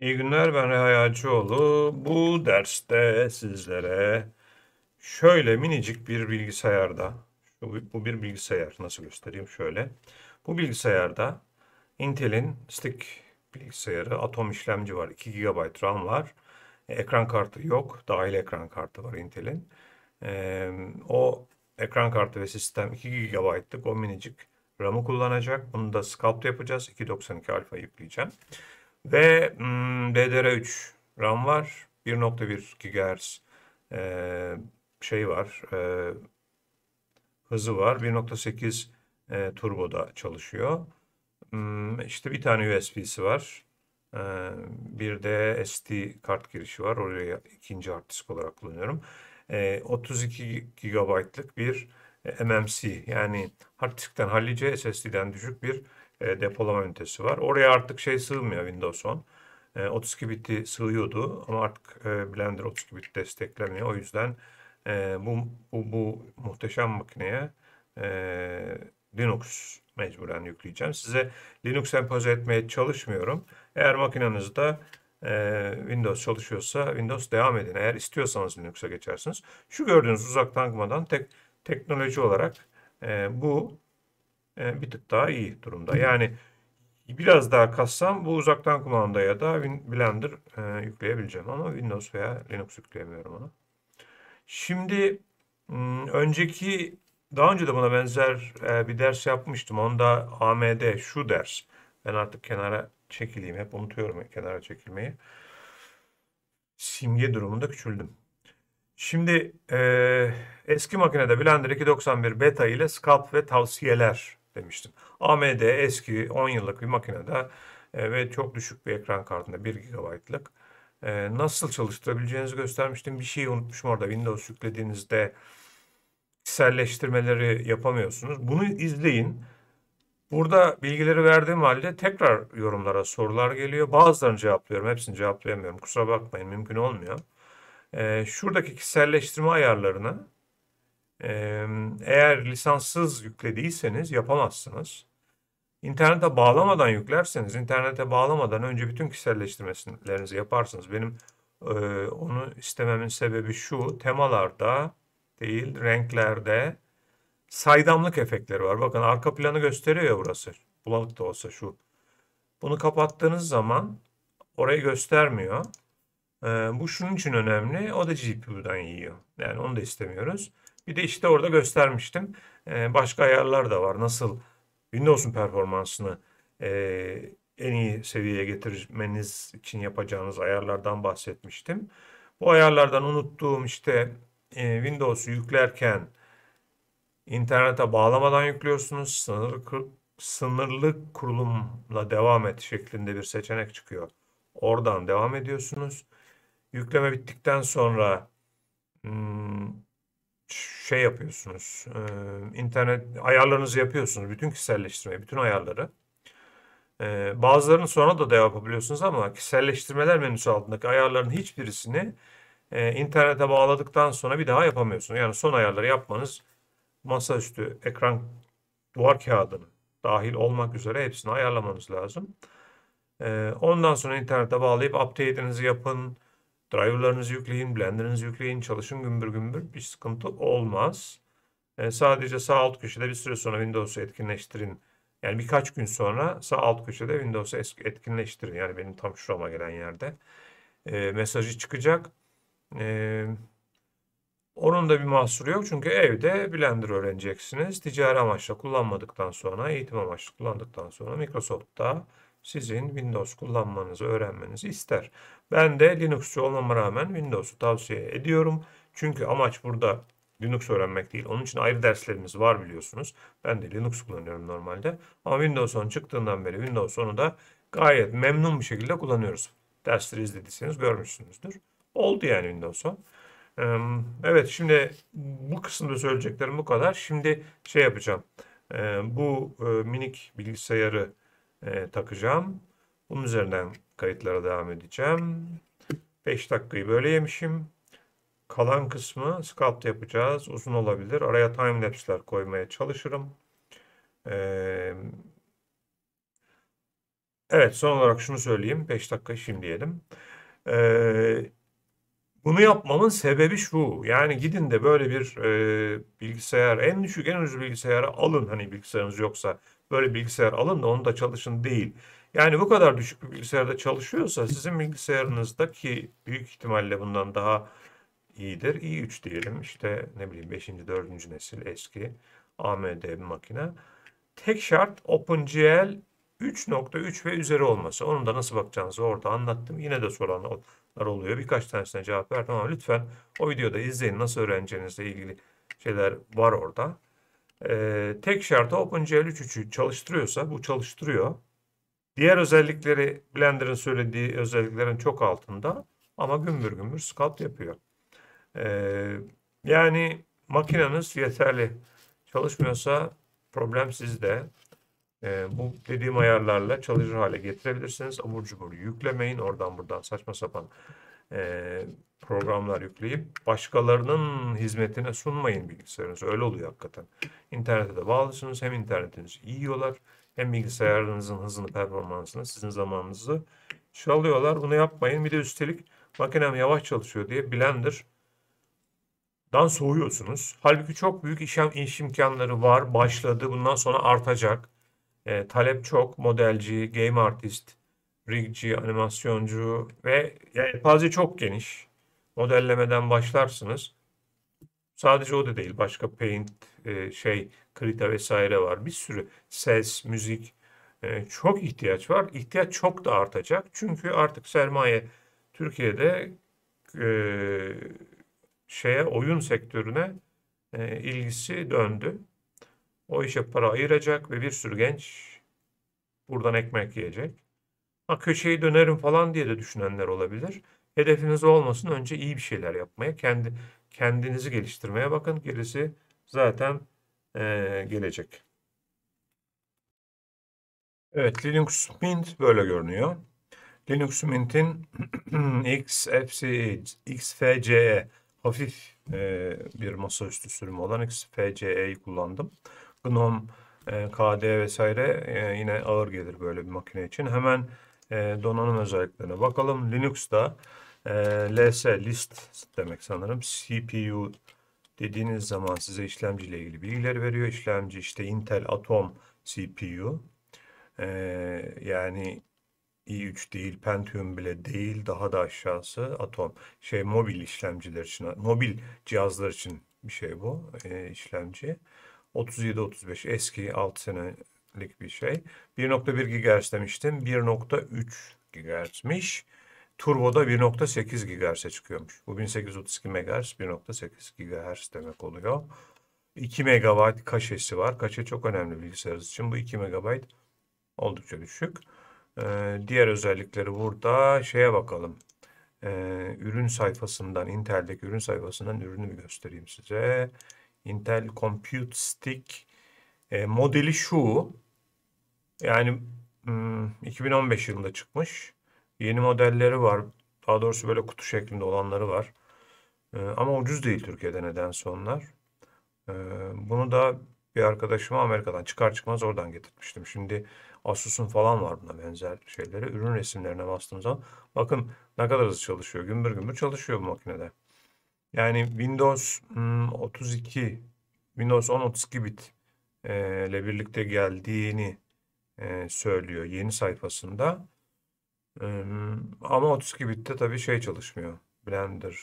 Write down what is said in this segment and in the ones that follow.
İyi günler ben Reha Yağcıoğlu. Bu derste sizlere şöyle minicik bir bilgisayarda, bu bir bilgisayar nasıl göstereyim şöyle. Bu bilgisayarda Intel'in stick bilgisayarı, atom işlemci var, 2 GB RAM var. E, ekran kartı yok, dahil ekran kartı var Intel'in. Ee, o ekran kartı ve sistem 2 GB'lık o minicik RAM'ı kullanacak. Bunu da Sculpt yapacağız. 292 alfa yükleyeceğim. Ve hmm, DDR3 RAM var. 1.1 GHz e, şey var. E, hızı var. 1.8 e, turboda çalışıyor. Hmm, işte bir tane USB'si var. E, bir de SD kart girişi var. Oraya ikinci hard disk olarak kullanıyorum. E, 32 GB'lık bir MMC yani hard diskten hallice SSD'den düşük bir e, depolama ünitesi var. Oraya artık şey sığmıyor Windows 10. E, 32 biti sığıyordu ama artık e, Blender 32 bit desteklemiyor. O yüzden e, bu, bu, bu muhteşem makineye e, Linux mecburen yükleyeceğim. Size Linux empoze etmeye çalışmıyorum. Eğer makinenizde e, Windows çalışıyorsa Windows devam edin. Eğer istiyorsanız Linux'a geçersiniz. Şu gördüğünüz uzaktan kumandan tek, teknoloji olarak e, bu e, bir tık daha iyi durumda. Yani biraz daha kassam bu uzaktan ya da Blender e, yükleyebileceğim ama Windows veya Linux yükleyemiyorum onu. Şimdi önceki daha önce de buna benzer e, bir ders yapmıştım. Onda AMD şu ders. Ben artık kenara çekileyim. Hep unutuyorum kenara çekilmeyi. Simge durumunda küçüldüm. Şimdi e, eski makinede Blender 291 beta ile scalp ve tavsiyeler demiştim. AMD eski 10 yıllık bir makinede e, ve çok düşük bir ekran kartında 1 GB'lık e, nasıl çalıştırabileceğinizi göstermiştim. Bir şeyi unutmuşum orada. Windows yüklediğinizde kişiselleştirmeleri yapamıyorsunuz. Bunu izleyin. Burada bilgileri verdiğim halde tekrar yorumlara sorular geliyor. Bazılarını cevaplıyorum. Hepsini cevaplayamıyorum. Kusura bakmayın mümkün olmuyor. E, şuradaki kişiselleştirme ayarlarını eğer lisanssız yüklediyseniz yapamazsınız. İnternete bağlamadan yüklerseniz, internete bağlamadan önce bütün kişiselleştirmelerinizi yaparsınız. Benim e, onu istememin sebebi şu, temalarda değil, renklerde saydamlık efektleri var. Bakın arka planı gösteriyor ya burası. Bulanık da olsa şu. Bunu kapattığınız zaman orayı göstermiyor. E, bu şunun için önemli. O da GPU'dan yiyor. Yani onu da istemiyoruz. Bir de işte orada göstermiştim. Ee, başka ayarlar da var. Nasıl Windows'un performansını e, en iyi seviyeye getirmeniz için yapacağınız ayarlardan bahsetmiştim. Bu ayarlardan unuttuğum işte e, Windows'u yüklerken internete bağlamadan yüklüyorsunuz. Sınırlı, sınırlı kurulumla devam et şeklinde bir seçenek çıkıyor. Oradan devam ediyorsunuz. Yükleme bittikten sonra hmm, şey yapıyorsunuz. E, internet ayarlarınızı yapıyorsunuz. Bütün kişiselleştirme, bütün ayarları. E, bazılarını sonra da da yapabiliyorsunuz ama kişiselleştirmeler menüsü altındaki ayarların hiçbirisini e, internete bağladıktan sonra bir daha yapamıyorsunuz. Yani son ayarları yapmanız masaüstü ekran duvar kağıdını dahil olmak üzere hepsini ayarlamanız lazım. E, ondan sonra internete bağlayıp update'inizi yapın driverlarınızı yükleyin, blenderınızı yükleyin, çalışın gümbür gümbür bir sıkıntı olmaz. E, sadece sağ alt köşede bir süre sonra Windows'u etkinleştirin. Yani birkaç gün sonra sağ alt köşede Windows'u etkinleştirin. Yani benim tam şurama gelen yerde. E, mesajı çıkacak. E, onun da bir mahsuru yok çünkü evde Blender öğreneceksiniz. Ticari amaçla kullanmadıktan sonra, eğitim amaçlı kullandıktan sonra Microsoft'ta sizin Windows kullanmanızı öğrenmenizi ister. Ben de Linuxçu olmama rağmen Windows'u tavsiye ediyorum. Çünkü amaç burada Linux öğrenmek değil. Onun için ayrı derslerimiz var biliyorsunuz. Ben de Linux kullanıyorum normalde. Ama Windows 10 çıktığından beri Windows 10'u da gayet memnun bir şekilde kullanıyoruz. Dersleri izlediyseniz görmüşsünüzdür. Oldu yani Windows 10. Evet şimdi bu kısımda söyleyeceklerim bu kadar. Şimdi şey yapacağım. Bu minik bilgisayarı e, takacağım. Bunun üzerinden kayıtlara devam edeceğim. 5 dakikayı böyle yemişim. Kalan kısmı sculpt yapacağız. Uzun olabilir. Araya timelapse'ler koymaya çalışırım. Ee, evet son olarak şunu söyleyeyim. 5 dakika şimdi diyelim. Ee, bunu yapmamın sebebi şu. Yani gidin de böyle bir e, bilgisayar en düşük en ucuz bilgisayarı alın. Hani bilgisayarınız yoksa böyle bilgisayar alın da onu da çalışın değil. Yani bu kadar düşük bir bilgisayarda çalışıyorsa sizin bilgisayarınızdaki büyük ihtimalle bundan daha iyidir. i3 diyelim işte ne bileyim 5. 4. nesil eski AMD bir makine. Tek şart OpenGL 3.3 ve üzeri olması. Onun da nasıl bakacağınızı orada anlattım. Yine de soranlar oluyor. Birkaç tanesine cevap verdim ama lütfen o videoda izleyin. Nasıl öğreneceğinizle ilgili şeyler var orada e, tek şartı OpenGL 3.3'ü çalıştırıyorsa bu çalıştırıyor. Diğer özellikleri Blender'ın söylediği özelliklerin çok altında ama gümbür gümbür sculpt yapıyor. E, yani makineniz yeterli çalışmıyorsa problem sizde. E, bu dediğim ayarlarla çalışır hale getirebilirsiniz. Abur cubur yüklemeyin oradan buradan saçma sapan e, programlar yükleyip başkalarının hizmetine sunmayın bilgisayarınızı. Öyle oluyor hakikaten. İnternete de bağlısınız. Hem internetiniz yiyorlar hem bilgisayarınızın hızını, performansını, sizin zamanınızı çalıyorlar. Bunu yapmayın. Bir de üstelik makinem yavaş çalışıyor diye Blender dan soğuyorsunuz. Halbuki çok büyük iş, iş imkanları var. Başladı. Bundan sonra artacak. E, talep çok. Modelci, game artist, rigci, animasyoncu ve yani, çok geniş modellemeden başlarsınız. Sadece o da değil. Başka paint, e, şey, krita vesaire var. Bir sürü ses, müzik e, çok ihtiyaç var. İhtiyaç çok da artacak. Çünkü artık sermaye Türkiye'de e, şeye oyun sektörüne ilgisi döndü. O işe para ayıracak ve bir sürü genç buradan ekmek yiyecek. Ha köşeyi dönerim falan diye de düşünenler olabilir hedefiniz olmasın. Önce iyi bir şeyler yapmaya, kendi kendinizi geliştirmeye bakın. Gerisi zaten e, gelecek. Evet, Linux Mint böyle görünüyor. Linux Mint'in XFCE, XFCE hafif e, bir masaüstü sürümü olan XFCE'yi kullandım. GNOME, e, KD vesaire e, yine ağır gelir böyle bir makine için. Hemen e, donanım özelliklerine bakalım. Linux'da e, ee, LS list demek sanırım. CPU dediğiniz zaman size işlemci ile ilgili bilgiler veriyor. İşlemci işte Intel Atom CPU. E, ee, yani i3 değil, Pentium bile değil, daha da aşağısı Atom. Şey mobil işlemciler için, mobil cihazlar için bir şey bu e, işlemci. 37-35 eski 6 senelik bir şey. 1.1 GHz demiştim. 1.3 GHz'miş. Turbo'da 1.8 GHz'e çıkıyormuş. Bu 1832 MHz 1.8 GHz demek oluyor. 2 MB kaşesi var. Kaşe çok önemli bilgisayarınız için. Bu 2 MB oldukça düşük. Ee, diğer özellikleri burada şeye bakalım. Ee, ürün sayfasından, Intel'deki ürün sayfasından ürünü bir göstereyim size. Intel Compute Stick e, modeli şu. Yani 2015 hmm, yılında çıkmış. Yeni modelleri var. Daha doğrusu böyle kutu şeklinde olanları var. E, ama ucuz değil Türkiye'de nedense onlar. E, bunu da bir arkadaşıma Amerika'dan çıkar çıkmaz oradan getirmiştim. Şimdi Asus'un falan var buna benzer şeyleri. Ürün resimlerine bastığınız zaman bakın ne kadar hızlı çalışıyor. Gümbür gümbür çalışıyor bu makinede. Yani Windows 32, hmm, Windows 10 32 bit e, ile birlikte geldiğini e, söylüyor yeni sayfasında ama 32 bitte tabii şey çalışmıyor. Blender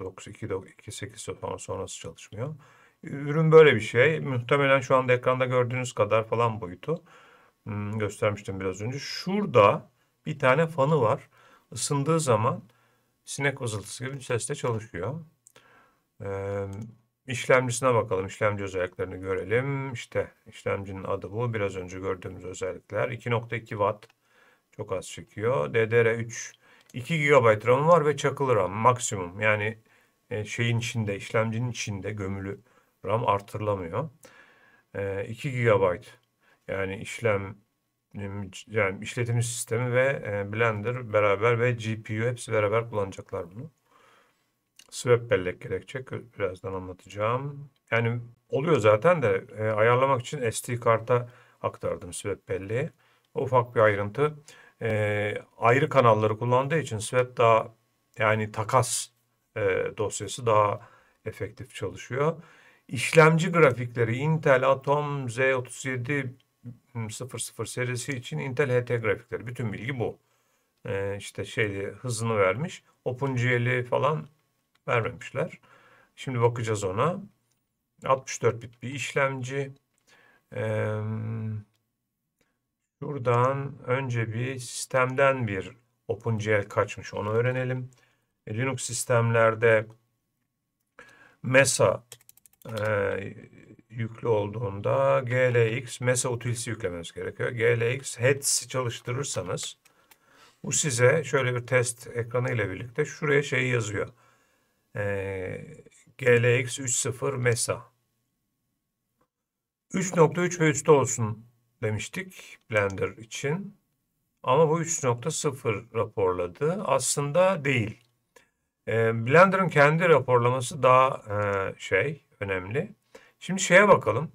92, 28 falan sonrası çalışmıyor. Ürün böyle bir şey. Muhtemelen şu anda ekranda gördüğünüz kadar falan boyutu. Hmm, göstermiştim biraz önce. Şurada bir tane fanı var. Isındığı zaman sinek vızıltısı gibi bir sesle çalışıyor. Ee, işlemcisine bakalım. İşlemci özelliklerini görelim. İşte işlemcinin adı bu. Biraz önce gördüğümüz özellikler. 2.2 Watt çok az çekiyor. DDR3 2 GB RAM var ve çakılı RAM maksimum. Yani e, şeyin içinde, işlemcinin içinde gömülü RAM artırılamıyor. 2 e, GB yani işlem yani işletim sistemi ve e, Blender beraber ve GPU hepsi beraber kullanacaklar bunu. Swap bellek gerekecek. Birazdan anlatacağım. Yani oluyor zaten de ayarlamak için SD karta aktardım Swap belleği. Ufak bir ayrıntı e, ayrı kanalları kullandığı için SWAP daha yani takas e, dosyası daha efektif çalışıyor. İşlemci grafikleri Intel Atom Z37 hmm, serisi için Intel HT grafikleri. Bütün bilgi bu. Ee, işte şeyi hızını vermiş. OpenGL'i falan vermemişler. Şimdi bakacağız ona. 64 bit bir işlemci. Ee, Şuradan önce bir sistemden bir OpenGL kaçmış onu öğrenelim. E, Linux sistemlerde Mesa e, yüklü olduğunda glx mesa utilisi yüklemeniz gerekiyor. glx heads'i çalıştırırsanız bu size şöyle bir test ekranı ile birlikte şuraya şeyi yazıyor. E, glx 3.0 mesa 3.3 ve üstte olsun demiştik Blender için. Ama bu 3.0 raporladı. Aslında değil. E, Blender'ın kendi raporlaması daha e, şey önemli. Şimdi şeye bakalım.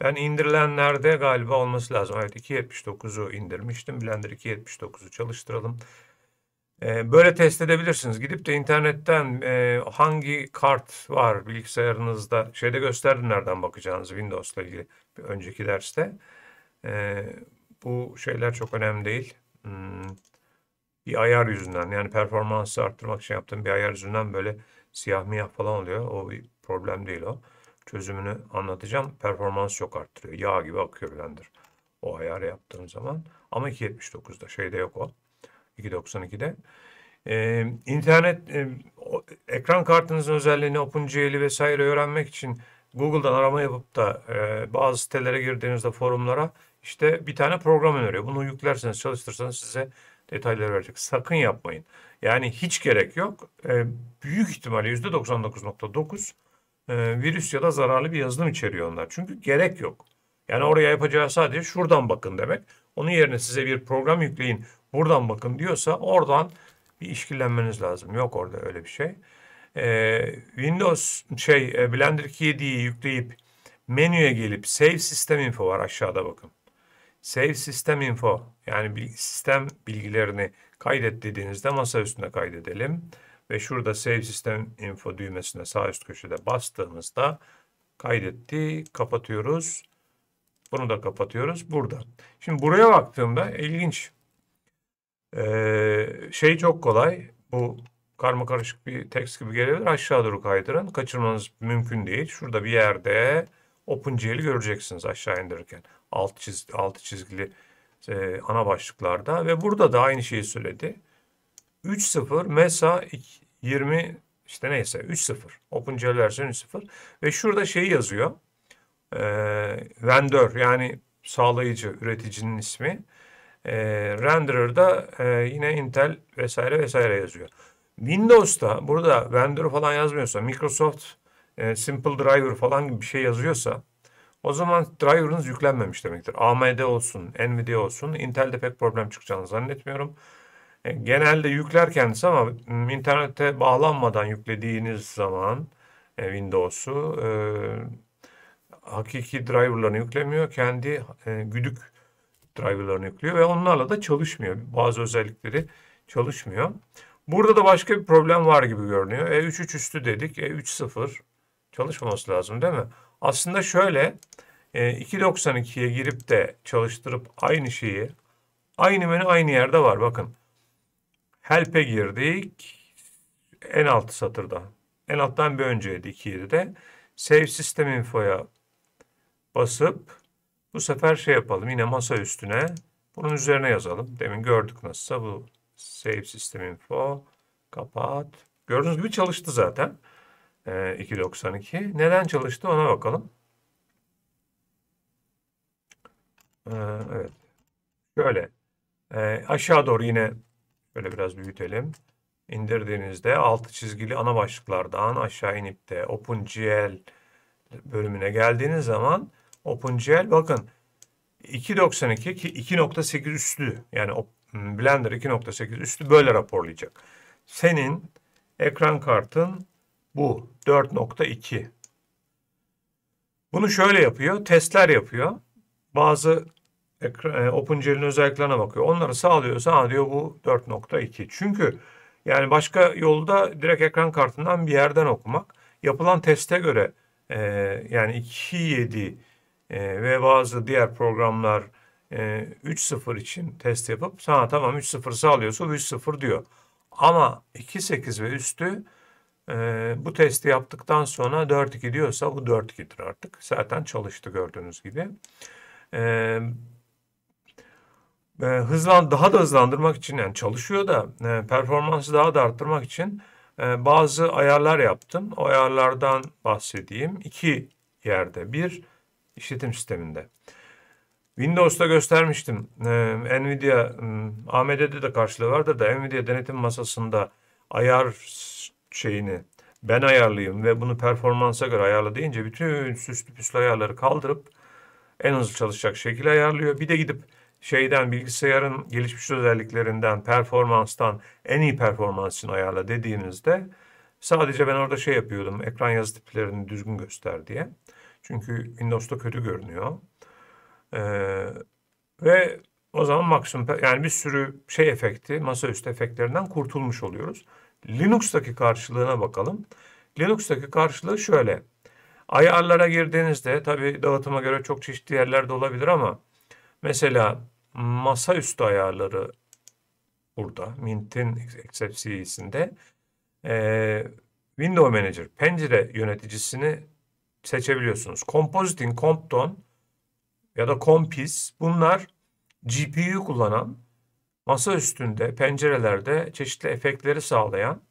Ben indirilenlerde galiba olması lazım. Evet 2.79'u indirmiştim. Blender 2.79'u çalıştıralım. Ee, böyle test edebilirsiniz. Gidip de internetten e, hangi kart var bilgisayarınızda şeyde gösterdim nereden bakacağınızı Windows'la ilgili bir önceki derste. E, bu şeyler çok önemli değil. Hmm, bir ayar yüzünden yani performansı arttırmak için yaptığım bir ayar yüzünden böyle siyah miyah falan oluyor. O bir problem değil o. Çözümünü anlatacağım. Performans çok arttırıyor. Yağ gibi akıyor blender. O ayar yaptığım zaman. Ama 2.79'da şeyde yok o. 2.92'de. Ee, internet e, o, ekran kartınızın özelliğini OpenGL'i vesaire öğrenmek için Google'dan arama yapıp da e, bazı sitelere girdiğinizde forumlara işte bir tane program öneriyor. Bunu yüklerseniz çalıştırsanız size detayları verecek. Sakın yapmayın. Yani hiç gerek yok. E, büyük ihtimalle %99.9 e, virüs ya da zararlı bir yazılım içeriyor onlar. Çünkü gerek yok. Yani oraya yapacağı sadece şuradan bakın demek. Onun yerine size bir program yükleyin buradan bakın diyorsa oradan bir işkillenmeniz lazım. Yok orada öyle bir şey. Ee, Windows şey e, Blender 2.7'yi yükleyip menüye gelip Save System Info var aşağıda bakın. Save System Info yani sistem bilgilerini kaydet dediğinizde masa üstüne kaydedelim. Ve şurada Save System Info düğmesine sağ üst köşede bastığımızda kaydetti. Kapatıyoruz. Bunu da kapatıyoruz. Burada. Şimdi buraya baktığımda ilginç. Ee, şey çok kolay. Bu karma karışık bir text gibi gelebilir. Aşağı doğru kaydırın. Kaçırmanız mümkün değil. Şurada bir yerde OpenGL'i göreceksiniz aşağı indirirken alt çiz, altı çizgili e, ana başlıklarda ve burada da aynı şeyi söyledi. 3-0 Mesa 20 işte neyse 3-0 OpenGL versiyon 3-0 ve şurada şeyi yazıyor. E, vendor yani sağlayıcı üreticinin ismi. E, renderer'da e, yine Intel vesaire vesaire yazıyor. Windows'ta burada vendor falan yazmıyorsa Microsoft e, Simple Driver falan gibi bir şey yazıyorsa o zaman driver'ınız yüklenmemiş demektir. AMD olsun, Nvidia olsun, Intel'de pek problem çıkacağını zannetmiyorum. E, genelde yükler kendisi ama internete bağlanmadan yüklediğiniz zaman e, Windows'u e, hakiki driver'larını yüklemiyor. Kendi e, güdük driver'larını yüklüyor ve onlarla da çalışmıyor. Bazı özellikleri çalışmıyor. Burada da başka bir problem var gibi görünüyor. E3 3 üstü dedik. E3 0 çalışmaması lazım değil mi? Aslında şöyle 2.92'ye e, girip de çalıştırıp aynı şeyi aynı menü aynı yerde var bakın. Help'e girdik. En alt satırda. En alttan bir önceydi 2.7'de. Save System Info'ya basıp bu sefer şey yapalım. Yine masa üstüne bunun üzerine yazalım. Demin gördük nasılsa bu Save System Info kapat. Gördüğünüz gibi çalıştı zaten. 2.92. Ee, Neden çalıştı ona bakalım. Ee, evet. Şöyle e, aşağı doğru yine böyle biraz büyütelim. İndirdiğinizde altı çizgili ana başlıklardan aşağı inip de OpenGL bölümüne geldiğiniz zaman OpenGL bakın 2.92 ki 2.8 üstü yani hmm, Blender 2.8 üstü böyle raporlayacak. Senin ekran kartın bu 4.2. Bunu şöyle yapıyor. Testler yapıyor. Bazı ekran, e, OpenGL'in özelliklerine bakıyor. Onları sağlıyorsa ha diyor bu 4.2. Çünkü yani başka yolda direkt ekran kartından bir yerden okumak. Yapılan teste göre e, yani 2.7 e, ve bazı diğer programlar e, 3.0 için test yapıp sana tamam 3.0 sağlıyorsa 3.0 diyor. Ama 2.8 ve üstü e, bu testi yaptıktan sonra 4-2 diyorsa bu 4-2'dir artık. Zaten çalıştı gördüğünüz gibi. E, e, hızlan daha da hızlandırmak için yani çalışıyor da e, performansı daha da arttırmak için e, bazı ayarlar yaptım. O ayarlardan bahsedeyim. İki yerde. Bir işletim sisteminde. Windows'ta göstermiştim. Ee, Nvidia, hmm, AMD'de de karşılığı vardır da Nvidia denetim masasında ayar şeyini ben ayarlayayım ve bunu performansa göre ayarla deyince bütün süslü püslü ayarları kaldırıp en hızlı çalışacak şekilde ayarlıyor. Bir de gidip şeyden bilgisayarın gelişmiş özelliklerinden, performanstan en iyi performans için ayarla dediğinizde sadece ben orada şey yapıyordum. Ekran yazı tiplerini düzgün göster diye. Çünkü Windows'ta kötü görünüyor. Ee, ve o zaman maksimum yani bir sürü şey efekti, masaüstü efektlerinden kurtulmuş oluyoruz. Linux'taki karşılığına bakalım. Linux'taki karşılığı şöyle. Ayarlara girdiğinizde tabi dağıtıma göre çok çeşitli yerlerde olabilir ama mesela masaüstü ayarları burada Mint'in eksepsiyesinde e, Window Manager pencere yöneticisini seçebiliyorsunuz. Compositing, Compton ya da Compis bunlar GPU kullanan masa üstünde, pencerelerde çeşitli efektleri sağlayan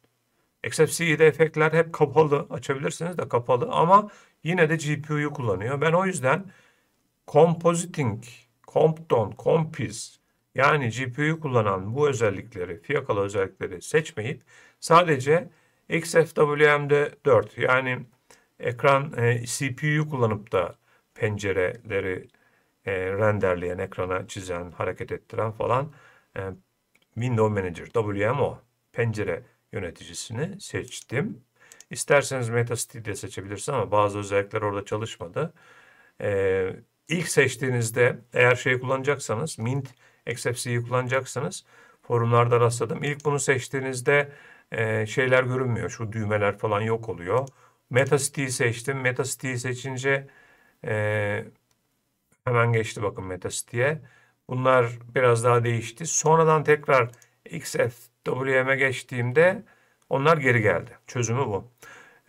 Except-C'de efektler hep kapalı. Açabilirsiniz de kapalı ama yine de GPU'yu kullanıyor. Ben o yüzden Compositing, Compton, Compiz yani GPU'yu kullanan bu özellikleri, fiyakalı özellikleri seçmeyip sadece XFWM'de 4 yani ekran e, CPU'yu kullanıp da pencereleri e, renderleyen, ekrana çizen, hareket ettiren falan e, Window Manager, WMO pencere yöneticisini seçtim. İsterseniz MetaCity de seçebilirsiniz ama bazı özellikler orada çalışmadı. E, ilk seçtiğinizde eğer şeyi kullanacaksanız, Mint Exception'ı kullanacaksanız forumlarda rastladım. İlk bunu seçtiğinizde e, şeyler görünmüyor. Şu düğmeler falan yok oluyor. MetaCity'yi seçtim. MetaCity'yi seçince e, hemen geçti bakın MetaCity'ye. Bunlar biraz daha değişti. Sonradan tekrar XFWM'e geçtiğimde onlar geri geldi. Çözümü bu.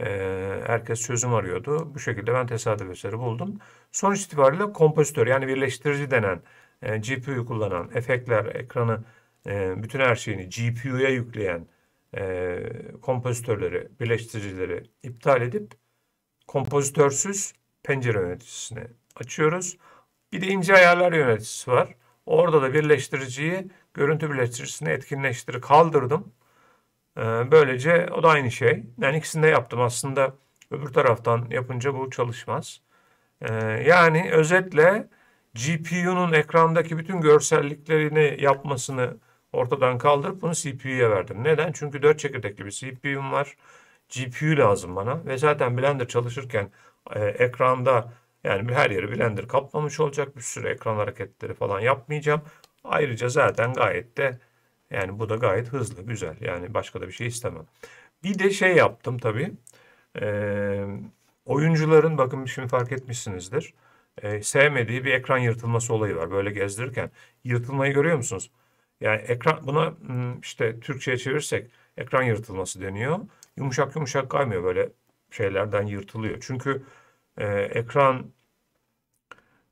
Ee, herkes çözüm arıyordu. Bu şekilde ben tesadüf eseri buldum. Sonuç itibariyle kompozitör yani birleştirici denen e, GPU kullanan efektler ekranı e, bütün her şeyini GPU'ya yükleyen e, kompozitörleri, birleştiricileri iptal edip kompozitörsüz pencere yöneticisini açıyoruz. Bir de ince ayarlar yöneticisi var. Orada da birleştiriciyi görüntü birleştiricisini etkinleştir kaldırdım. Ee, böylece o da aynı şey. Ben yani ikisini de yaptım. Aslında öbür taraftan yapınca bu çalışmaz. Ee, yani özetle GPU'nun ekrandaki bütün görselliklerini yapmasını ortadan kaldırıp bunu CPU'ya verdim. Neden? Çünkü 4 çekirdekli bir CPU'm var. GPU lazım bana ve zaten Blender çalışırken e, ekranda yani her yeri Blender kaplamış olacak. Bir sürü ekran hareketleri falan yapmayacağım. Ayrıca zaten gayet de yani bu da gayet hızlı, güzel. Yani başka da bir şey istemem. Bir de şey yaptım tabii. Ee, oyuncuların bakın şimdi fark etmişsinizdir. E, sevmediği bir ekran yırtılması olayı var. Böyle gezdirirken yırtılmayı görüyor musunuz? Yani ekran buna hmm, işte Türkçe'ye çevirsek ekran yırtılması deniyor. Yumuşak yumuşak kaymıyor böyle şeylerden yırtılıyor. Çünkü e, ekran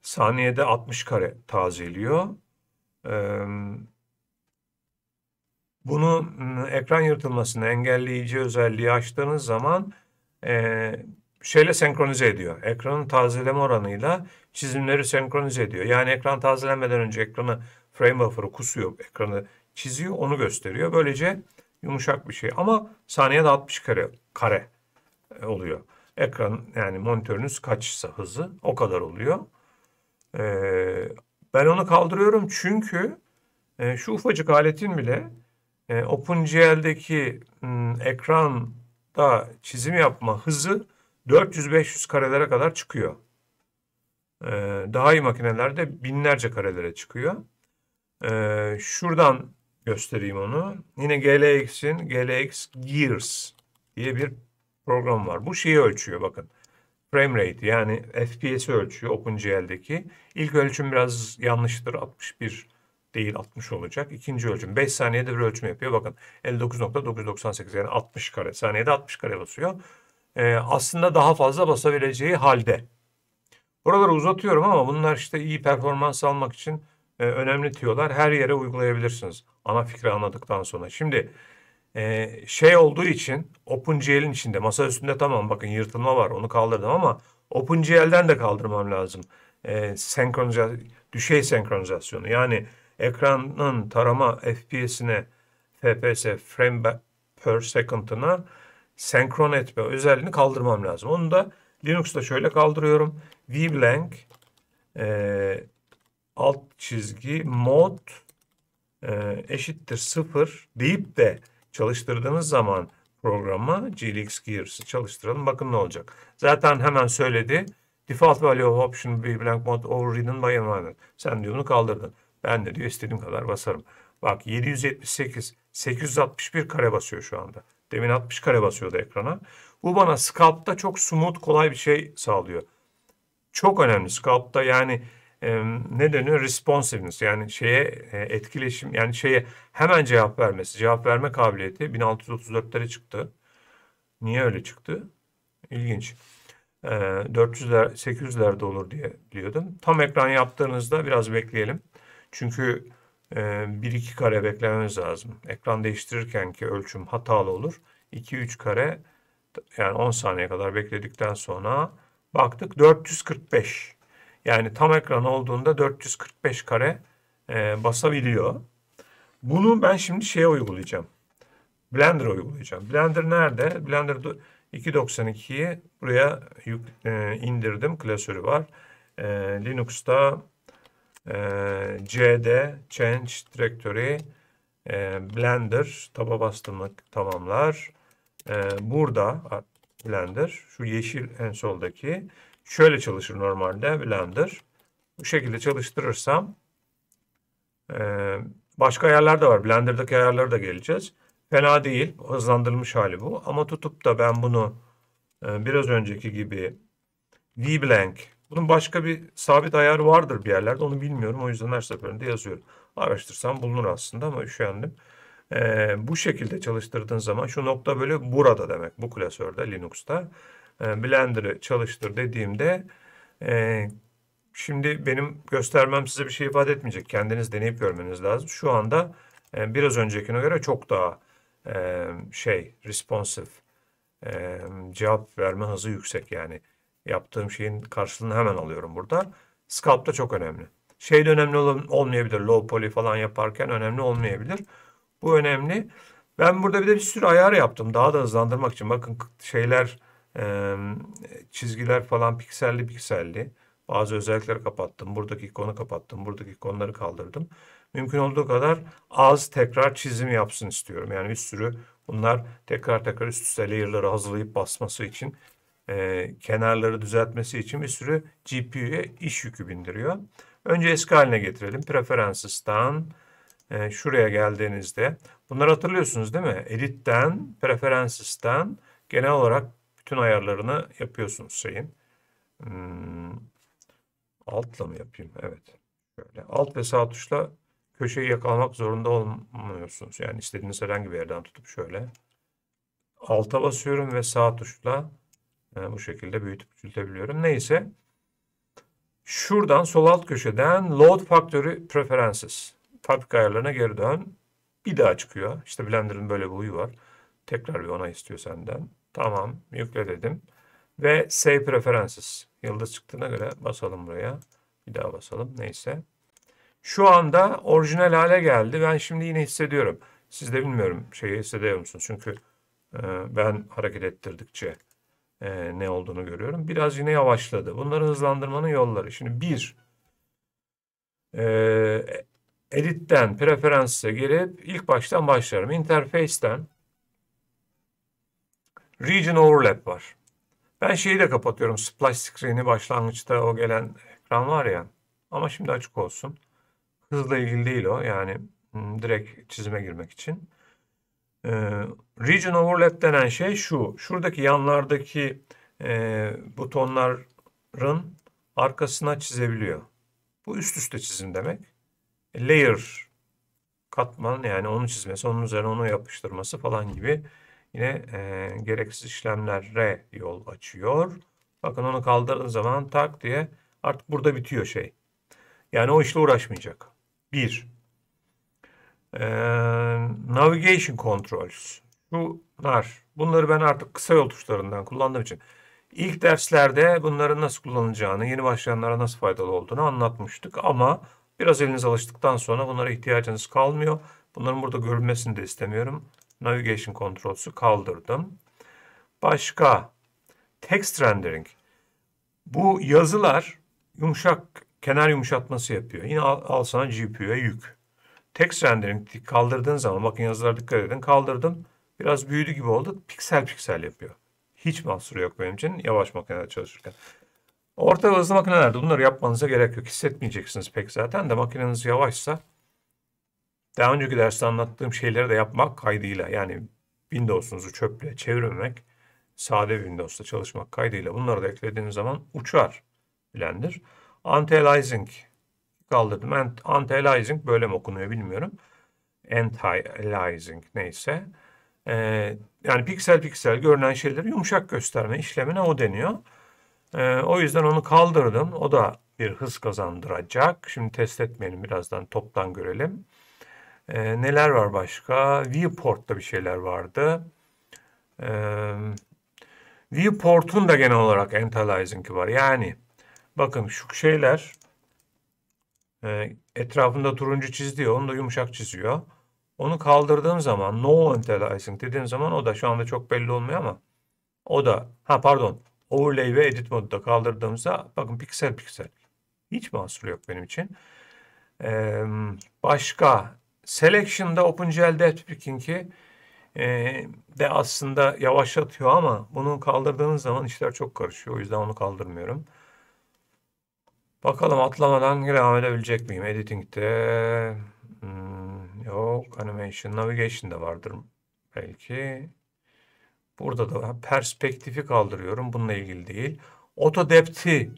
Saniyede 60 kare tazeliyor. Bunu ıı, ekran yırtılmasını engelleyici özelliği açtığınız zaman şeyle senkronize ediyor. Ekranın tazeleme oranıyla çizimleri senkronize ediyor. Yani ekran tazelenmeden önce ekranı frame buffer'ı kusuyor, ekranı çiziyor, onu gösteriyor. Böylece yumuşak bir şey ama saniyede 60 kare kare oluyor. Ekran yani monitörünüz kaçsa hızı o kadar oluyor. E, ben onu kaldırıyorum çünkü e, şu ufacık aletin bile e, OpenGL'deki m, ekranda çizim yapma hızı 400-500 karelere kadar çıkıyor. E, daha iyi makinelerde binlerce karelere çıkıyor. E, şuradan göstereyim onu. Yine GLX'in GLX Gears diye bir program var. Bu şeyi ölçüyor bakın frame rate yani FPS'i ölçüyor OpenGL'deki. İlk ölçüm biraz yanlıştır. 61 değil 60 olacak. İkinci ölçüm 5 saniyede bir ölçüm yapıyor. Bakın 59.998 yani 60 kare. Saniyede 60 kare basıyor. Ee, aslında daha fazla basabileceği halde. Buraları uzatıyorum ama bunlar işte iyi performans almak için e, önemli diyorlar. Her yere uygulayabilirsiniz. Ana fikri anladıktan sonra. Şimdi e, şey olduğu için OpenGL'in içinde masa üstünde tamam bakın yırtılma var onu kaldırdım ama OpenGL'den de kaldırmam lazım. E, senkroniza düşey senkronizasyonu yani ekranın tarama FPS'ine FPS frame per second'ına senkron etme özelliğini kaldırmam lazım. Onu da Linux'ta şöyle kaldırıyorum. VBlank e, alt çizgi mod e, eşittir sıfır deyip de çalıştırdığımız zaman programı GLX Gears'ı çalıştıralım. Bakın ne olacak. Zaten hemen söyledi. Default value of option be blank mode overridden by environment. Sen diyor bunu kaldırdın. Ben de diyor istediğim kadar basarım. Bak 778, 861 kare basıyor şu anda. Demin 60 kare basıyordu ekrana. Bu bana scalp'ta çok smooth kolay bir şey sağlıyor. Çok önemli scalp'ta yani e, ne deniyor? Responsiveness yani şeye e, etkileşim yani şeye hemen cevap vermesi. Cevap verme kabiliyeti 1634'lere çıktı. Niye öyle çıktı? İlginç. E, 400'ler 800'lerde olur diye biliyordum. Tam ekran yaptığınızda biraz bekleyelim. Çünkü e, bir iki kare beklememiz lazım. Ekran değiştirirken ki ölçüm hatalı olur. 2-3 kare yani 10 saniye kadar bekledikten sonra baktık 445. Yani tam ekran olduğunda 445 kare e, basabiliyor. Bunu ben şimdi şeye uygulayacağım. Blender'a uygulayacağım. Blender nerede? Blender 2.92'yi buraya yük, e, indirdim. Klasörü var. E, Linux'ta e, cd change directory e, blender taba bastığımı tamamlar. E, burada blender şu yeşil en soldaki şöyle çalışır normalde Blender. Bu şekilde çalıştırırsam e, başka ayarlar da var. Blender'daki ayarlara da geleceğiz. Fena değil. Hızlandırılmış hali bu. Ama tutup da ben bunu e, biraz önceki gibi V-Blank bunun başka bir sabit ayarı vardır bir yerlerde. Onu bilmiyorum. O yüzden her seferinde yazıyorum. Araştırsam bulunur aslında ama üşendim. Ee, bu şekilde çalıştırdığın zaman şu nokta böyle burada demek. Bu klasörde Linux'ta e, Blender'ı çalıştır dediğimde e, şimdi benim göstermem size bir şey ifade etmeyecek. Kendiniz deneyip görmeniz lazım. Şu anda e, biraz öncekine göre çok daha e, şey responsive e, cevap verme hızı yüksek yani. Yaptığım şeyin karşılığını hemen alıyorum burada. Scalp da çok önemli. Şey de önemli olmayabilir. Low poly falan yaparken önemli olmayabilir. Bu önemli. Ben burada bir de bir sürü ayar yaptım. Daha da hızlandırmak için. Bakın şeyler e, çizgiler falan pikselli pikselli. Bazı özellikleri kapattım. Buradaki ikonu kapattım. Buradaki ikonları kaldırdım. Mümkün olduğu kadar az tekrar çizim yapsın istiyorum. Yani bir sürü bunlar tekrar tekrar üst üste layer'ları hazırlayıp basması için e, kenarları düzeltmesi için bir sürü GPU'ya iş yükü bindiriyor. Önce eski haline getirelim. Preferences'tan e, şuraya geldiğinizde bunları hatırlıyorsunuz değil mi? Edit'ten, Preferences'tan genel olarak bütün ayarlarını yapıyorsunuz şeyin. Hmm, altla mı yapayım? Evet. Böyle alt ve sağ tuşla köşeyi yakalamak zorunda olmuyorsunuz. Yani istediğiniz herhangi bir yerden tutup şöyle alta basıyorum ve sağ tuşla yani e, bu şekilde büyütüp küçültebiliyorum. Neyse. Şuradan sol alt köşeden Load Factory Preferences. Fabrika ayarlarına geri dön. Bir daha çıkıyor. İşte Blender'ın böyle bir huyu var. Tekrar bir onay istiyor senden. Tamam. Yükle dedim. Ve Save Preferences. Yıldız çıktığına göre basalım buraya. Bir daha basalım. Neyse. Şu anda orijinal hale geldi. Ben şimdi yine hissediyorum. Siz de bilmiyorum şeyi hissediyor musunuz? Çünkü e, ben hareket ettirdikçe e, ne olduğunu görüyorum. Biraz yine yavaşladı. Bunları hızlandırmanın yolları. Şimdi bir e, editten preferansa girip ilk baştan başlarım. Interface'ten region overlap var. Ben şeyi de kapatıyorum. Splash screen'i başlangıçta o gelen ekran var ya. Ama şimdi açık olsun. Hızla ilgili değil o. Yani hmm, direkt çizime girmek için. Ee, region overlap denen şey şu. Şuradaki yanlardaki e, butonların arkasına çizebiliyor. Bu üst üste çizim demek. Layer katman yani onu çizmesi, onun üzerine onu yapıştırması falan gibi Yine e, gereksiz işlemlere yol açıyor. Bakın onu kaldırdığın zaman tak diye artık burada bitiyor şey. Yani o işle uğraşmayacak. Bir E, navigation controls. Bunlar. Bunları ben artık kısa yol tuşlarından kullandığım için İlk derslerde bunların nasıl kullanılacağını, yeni başlayanlara nasıl faydalı olduğunu anlatmıştık ama biraz eliniz alıştıktan sonra bunlara ihtiyacınız kalmıyor. Bunların burada görülmesini de istemiyorum. Navigation Controls'u kaldırdım. Başka text rendering. Bu yazılar yumuşak kenar yumuşatması yapıyor. Yine al, al sana GPU'ya yük. Text rendering kaldırdığın zaman bakın yazılar dikkat edin. Kaldırdım. Biraz büyüdü gibi oldu. Piksel piksel yapıyor. Hiç mahsuru yok benim için yavaş makinede çalışırken. Orta ve hızlı makinelerde bunları yapmanıza gerek yok. Hissetmeyeceksiniz pek zaten de makineniz yavaşsa daha önceki derste anlattığım şeyleri de yapmak kaydıyla yani Windows'unuzu çöple çevirmemek, sade Windows'ta çalışmak kaydıyla bunları da eklediğiniz zaman uçar Blender. Anti-aliasing kaldırdım. Anti-aliasing böyle mi okunuyor bilmiyorum. Anti-aliasing neyse. Ee, yani piksel piksel görünen şeyleri yumuşak gösterme işlemine o deniyor. Ee, o yüzden onu kaldırdım. O da bir hız kazandıracak. Şimdi test etmeyelim birazdan toptan görelim. E, neler var başka? Viewport'ta bir şeyler vardı. E, Viewport'un da genel olarak Antialiasing'i var. Yani bakın şu şeyler e, etrafında turuncu çizdi onu da yumuşak çiziyor. Onu kaldırdığım zaman no antialiasing dediğim zaman o da şu anda çok belli olmuyor ama o da ha pardon overlay ve edit modu da kaldırdığımızda bakın piksel piksel. Hiç mahsur yok benim için. Ee, başka Selection'da OpenGL Depth Picking'i e, de aslında yavaşlatıyor ama bunu kaldırdığınız zaman işler çok karışıyor. O yüzden onu kaldırmıyorum. Bakalım atlamadan devam edebilecek miyim? Editing'de hmm, yok. Animation, Navigation da vardır belki. Burada da perspektifi kaldırıyorum. Bununla ilgili değil. Auto Depth'i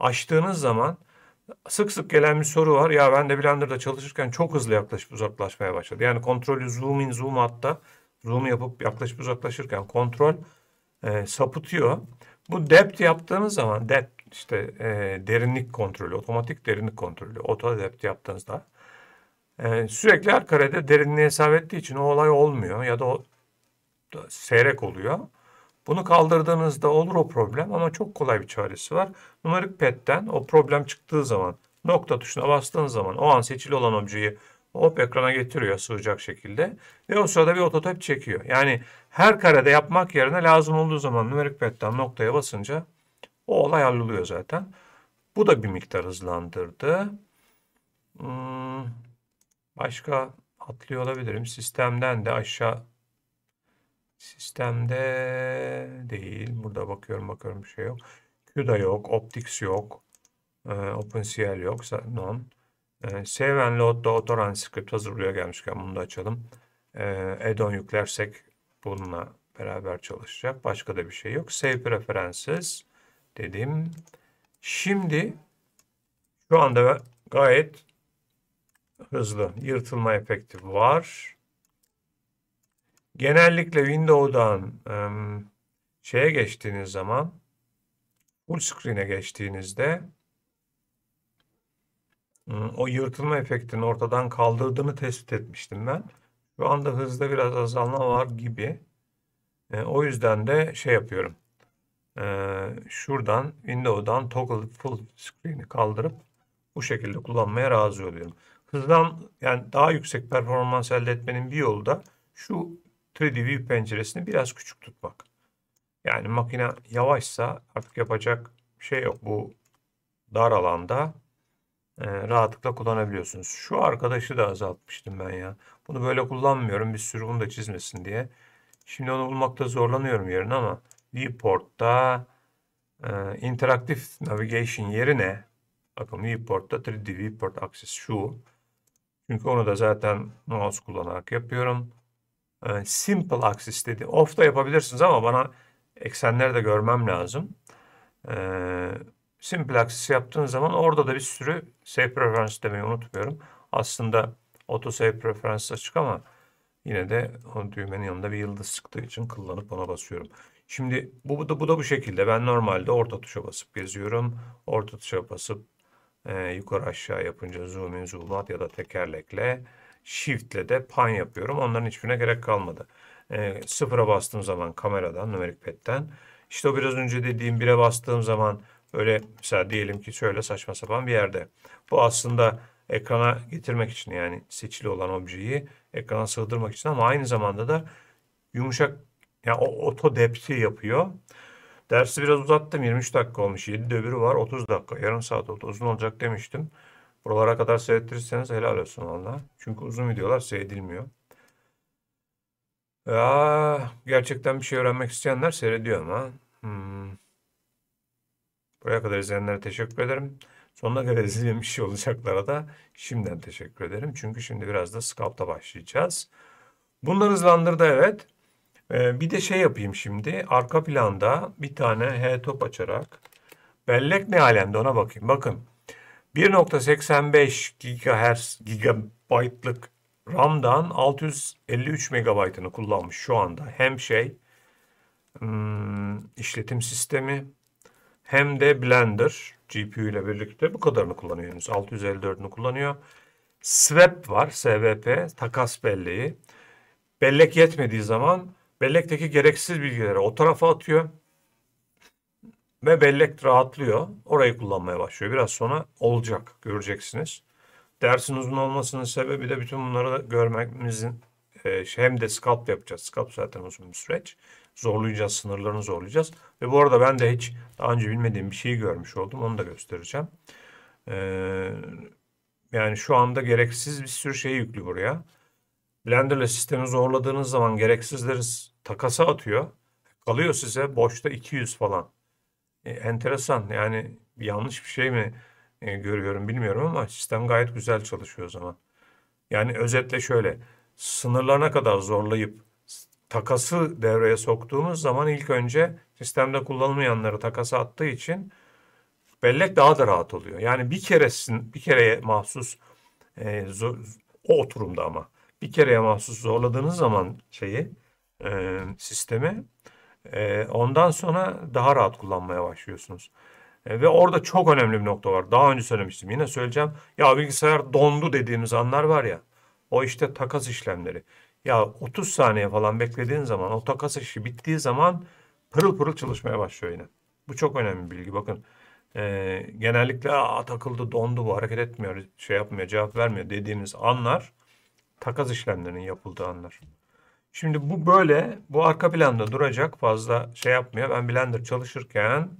açtığınız zaman sık sık gelen bir soru var. Ya ben de Blender'da çalışırken çok hızlı yaklaşıp uzaklaşmaya başladı. Yani kontrolü zoom in zoom out'ta zoom yapıp yaklaşıp uzaklaşırken kontrol e, sapıtıyor. Bu depth yaptığınız zaman depth işte e, derinlik kontrolü, otomatik derinlik kontrolü, auto depth yaptığınızda e, sürekli her karede derinliği hesap ettiği için o olay olmuyor ya da o da seyrek oluyor. Bunu kaldırdığınızda olur o problem ama çok kolay bir çaresi var. Numarik petten o problem çıktığı zaman nokta tuşuna bastığınız zaman o an seçili olan objeyi hop ekrana getiriyor sığacak şekilde. Ve o sırada bir ototep çekiyor. Yani her karede yapmak yerine lazım olduğu zaman numarik petten noktaya basınca o olay halloluyor zaten. Bu da bir miktar hızlandırdı. Hmm, başka atlıyor olabilirim. Sistemden de aşağı Sistemde değil. Burada bakıyorum bakıyorum bir şey yok. Q'da yok. Optics yok. E, OpenCL yok. None. E, Save and Load'da Autoran Script hazır buraya gelmişken bunu da açalım. E, add-on yüklersek bununla beraber çalışacak. Başka da bir şey yok. Save Preferences dedim. Şimdi şu anda gayet hızlı yırtılma efekti var. Genellikle Windows'dan um, şeye geçtiğiniz zaman full screen'e geçtiğinizde ıı, o yırtılma efektini ortadan kaldırdığını tespit etmiştim ben. Şu anda hızda biraz azalma var gibi. E, o yüzden de şey yapıyorum. E, şuradan Windows'dan toggle full screen'i kaldırıp bu şekilde kullanmaya razı oluyorum. Hızdan yani daha yüksek performans elde etmenin bir yolu da şu 3D View penceresini biraz küçük tutmak. Yani makine yavaşsa artık yapacak şey yok. Bu dar alanda e, rahatlıkla kullanabiliyorsunuz. Şu arkadaşı da azaltmıştım ben ya. Bunu böyle kullanmıyorum. Bir sürü bunu da çizmesin diye. Şimdi onu bulmakta zorlanıyorum yerine ama viewport'ta e, interaktif navigation yerine bakın viewport'ta 3D viewport access şu. Çünkü onu da zaten mouse kullanarak yapıyorum. Ee, simple axis dedi. Off da yapabilirsiniz ama bana eksenleri de görmem lazım. Ee, simple axis yaptığın zaman orada da bir sürü save preference demeyi unutmuyorum. Aslında auto save preference açık ama yine de o düğmenin yanında bir yıldız çıktığı için kullanıp ona basıyorum. Şimdi bu da bu da bu şekilde. Ben normalde orta tuşa basıp geziyorum. Orta tuşa basıp e, yukarı aşağı yapınca zoom in zoom out ya da tekerlekle Shift'le de pan yapıyorum. Onların hiçbirine gerek kalmadı. E, sıfıra bastığım zaman kameradan, numerik petten. İşte o biraz önce dediğim bire bastığım zaman öyle mesela diyelim ki şöyle saçma sapan bir yerde. Bu aslında ekrana getirmek için yani seçili olan objeyi ekrana sığdırmak için ama aynı zamanda da yumuşak yani o oto depsi yapıyor. Dersi biraz uzattım. 23 dakika olmuş. 7 de var. 30 dakika. Yarım saat oldu. Uzun olacak demiştim. Buralara kadar seyrettirirseniz helal olsun valla. Çünkü uzun videolar seyredilmiyor. Ya, gerçekten bir şey öğrenmek isteyenler seyrediyor ama. Hmm. Buraya kadar izleyenlere teşekkür ederim. Sonuna kadar izlemiş olacaklara da şimdiden teşekkür ederim. Çünkü şimdi biraz da Sculpt'a başlayacağız. Bunları hızlandırdı evet. Ee, bir de şey yapayım şimdi. Arka planda bir tane H top açarak bellek ne alemde ona bakayım. Bakın 1.85 GHz gigabaytlık RAM'dan 653 megabaytını kullanmış şu anda. Hem şey hmm, işletim sistemi hem de Blender GPU ile birlikte bu kadarını kullanıyor. 654'ünü kullanıyor. SWAP var. SVP takas belleği. Bellek yetmediği zaman bellekteki gereksiz bilgileri o tarafa atıyor ve bellek rahatlıyor. Orayı kullanmaya başlıyor. Biraz sonra olacak göreceksiniz. Dersin uzun olmasının sebebi de bütün bunları görmemizin e, şey, hem de scalp yapacağız. Scalp zaten uzun bir süreç. Zorlayacağız, sınırlarını zorlayacağız. Ve bu arada ben de hiç daha önce bilmediğim bir şeyi görmüş oldum. Onu da göstereceğim. Ee, yani şu anda gereksiz bir sürü şey yüklü buraya. Blender'la sistemi zorladığınız zaman gereksizleri takasa atıyor. Kalıyor size boşta 200 falan e, enteresan yani yanlış bir şey mi e, görüyorum bilmiyorum ama sistem gayet güzel çalışıyor o zaman. Yani özetle şöyle sınırlarına kadar zorlayıp takası devreye soktuğumuz zaman ilk önce sistemde kullanılmayanları takasa attığı için bellek daha da rahat oluyor. Yani bir keresin bir kereye mahsus e, zor, o oturumda ama bir kereye mahsus zorladığınız zaman şeyi e, sistemi e, ondan sonra daha rahat kullanmaya başlıyorsunuz. E, ve orada çok önemli bir nokta var. Daha önce söylemiştim yine söyleyeceğim. Ya bilgisayar dondu dediğimiz anlar var ya. O işte takas işlemleri. Ya 30 saniye falan beklediğin zaman o takas işi bittiği zaman pırıl pırıl çalışmaya başlıyor yine. Bu çok önemli bir bilgi. Bakın e, genellikle Aa, takıldı dondu bu hareket etmiyor şey yapmıyor cevap vermiyor dediğimiz anlar takas işlemlerinin yapıldığı anlar. Şimdi bu böyle. Bu arka planda duracak. Fazla şey yapmıyor. Ben Blender çalışırken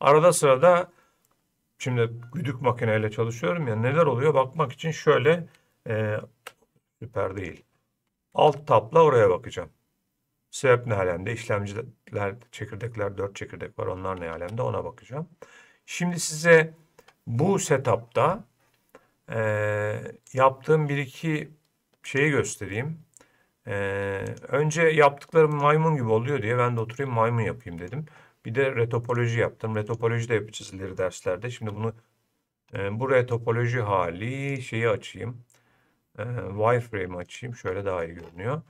arada sırada şimdi güdük makineyle çalışıyorum ya neler oluyor bakmak için şöyle e, süper değil. Alt tabla oraya bakacağım. Sebep ne alemde? İşlemciler, çekirdekler, dört çekirdek var. Onlar ne alemde? Ona bakacağım. Şimdi size bu setup'ta e, yaptığım bir iki şeyi göstereyim. Ee, önce yaptıklarım maymun gibi oluyor diye ben de oturayım maymun yapayım dedim. Bir de retopoloji yaptım. Retopoloji de yapacağız ileri derslerde. Şimdi bunu e, bu retopoloji hali şeyi açayım. E, wireframe açayım. Şöyle daha iyi görünüyor.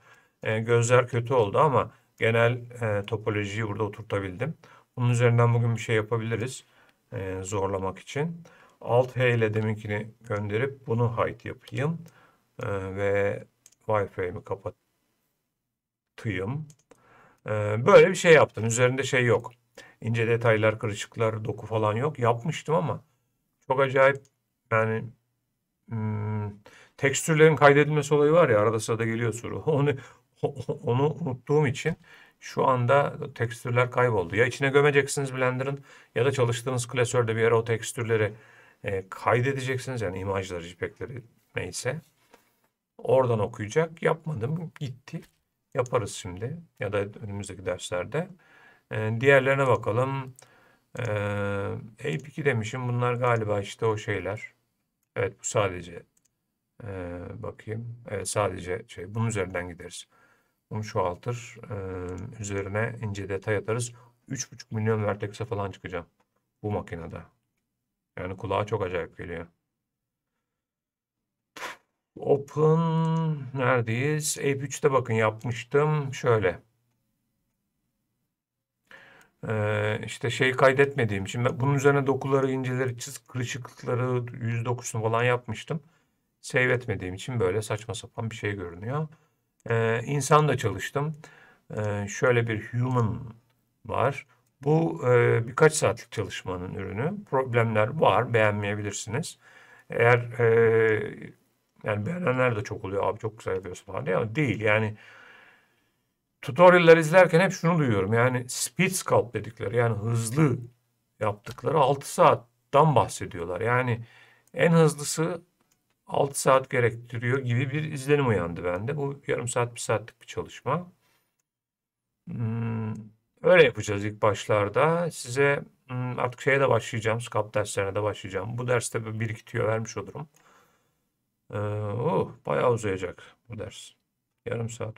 E, gözler kötü oldu ama genel e, topolojiyi burada oturtabildim. Bunun üzerinden bugün bir şey yapabiliriz. E, zorlamak için. Alt H ile deminkini gönderip bunu height yapayım. E, ve wireframe'i kapat tıyım. Ee, böyle bir şey yaptım. Üzerinde şey yok. İnce detaylar, kırışıklar, doku falan yok. Yapmıştım ama çok acayip yani hmm, tekstürlerin kaydedilmesi olayı var ya arada sırada geliyor soru. Onu onu unuttuğum için şu anda tekstürler kayboldu. Ya içine gömeceksiniz Blender'ın ya da çalıştığınız klasörde bir yere o tekstürleri e, kaydedeceksiniz. Yani imajları, JPEG'leri neyse. Oradan okuyacak. Yapmadım. Gitti yaparız şimdi ya da önümüzdeki derslerde. E, diğerlerine bakalım. E, Ape 2 demişim. Bunlar galiba işte o şeyler. Evet bu sadece e, bakayım. Evet sadece şey bunun üzerinden gideriz. Bunu çoğaltır. E, üzerine ince detay atarız. 3,5 milyon vertexe falan çıkacağım bu makinede. Yani kulağa çok acayip geliyor. Open neredeyiz? Ape 3'te bakın yapmıştım. Şöyle. Ee, işte şey kaydetmediğim için bunun üzerine dokuları, inceleri, çiz kırışıklıkları yüz dokusunu falan yapmıştım. Save etmediğim için böyle saçma sapan bir şey görünüyor. Ee, insan da çalıştım. Ee, şöyle bir human var. Bu e, birkaç saatlik çalışmanın ürünü. Problemler var, beğenmeyebilirsiniz. Eğer e, yani beğenenler de çok oluyor. Abi çok güzel yapıyorsun falan. ama değil yani. Tutorial'lar izlerken hep şunu duyuyorum. Yani speed sculpt dedikleri yani hızlı yaptıkları 6 saatten bahsediyorlar. Yani en hızlısı 6 saat gerektiriyor gibi bir izlenim uyandı bende. Bu yarım saat bir saatlik bir çalışma. Hmm, öyle yapacağız ilk başlarda. Size hmm, artık şeye de başlayacağım. scalp derslerine de başlayacağım. Bu derste bir iki tüyo vermiş olurum. Ee, oh, bayağı uzayacak bu ders. Yarım saat.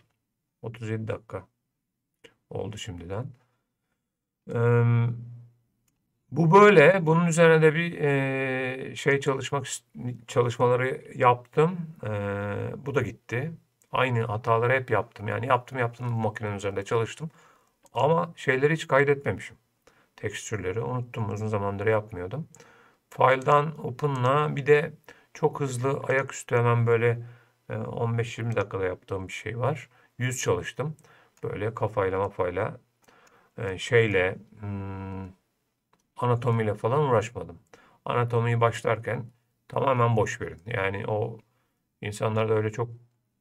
37 dakika oldu şimdiden. bu böyle. Bunun üzerine de bir e, şey çalışmak çalışmaları yaptım. Ee, bu da gitti. Aynı hataları hep yaptım. Yani yaptım yaptım bu makinenin üzerinde çalıştım. Ama şeyleri hiç kaydetmemişim. Tekstürleri unuttum. Uzun zamandır yapmıyordum. File'dan open'la bir de çok hızlı ayaküstü hemen böyle 15-20 e, dakikada yaptığım bir şey var. 100 çalıştım. Böyle kafayla mafayla e, şeyle hmm, anatomiyle falan uğraşmadım. Anatomiyi başlarken tamamen boş verin. Yani o insanlarda öyle çok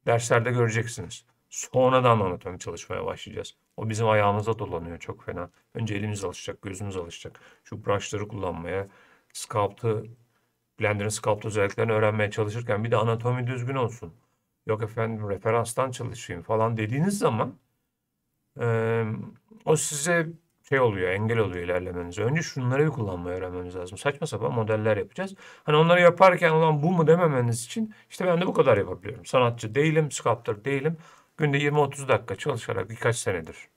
derslerde göreceksiniz. Sonradan anatomi çalışmaya başlayacağız. O bizim ayağımıza dolanıyor çok fena. Önce elimiz alışacak, gözümüz alışacak. Şu branşları kullanmaya, skalptı Blender'ın sculpt özelliklerini öğrenmeye çalışırken bir de anatomi düzgün olsun. Yok efendim referanstan çalışayım falan dediğiniz zaman e, o size şey oluyor, engel oluyor ilerlemenize. Önce şunları bir kullanmayı öğrenmemiz lazım. Saçma sapan modeller yapacağız. Hani onları yaparken olan bu mu dememeniz için işte ben de bu kadar yapabiliyorum. Sanatçı değilim, sculptor değilim. Günde 20-30 dakika çalışarak birkaç senedir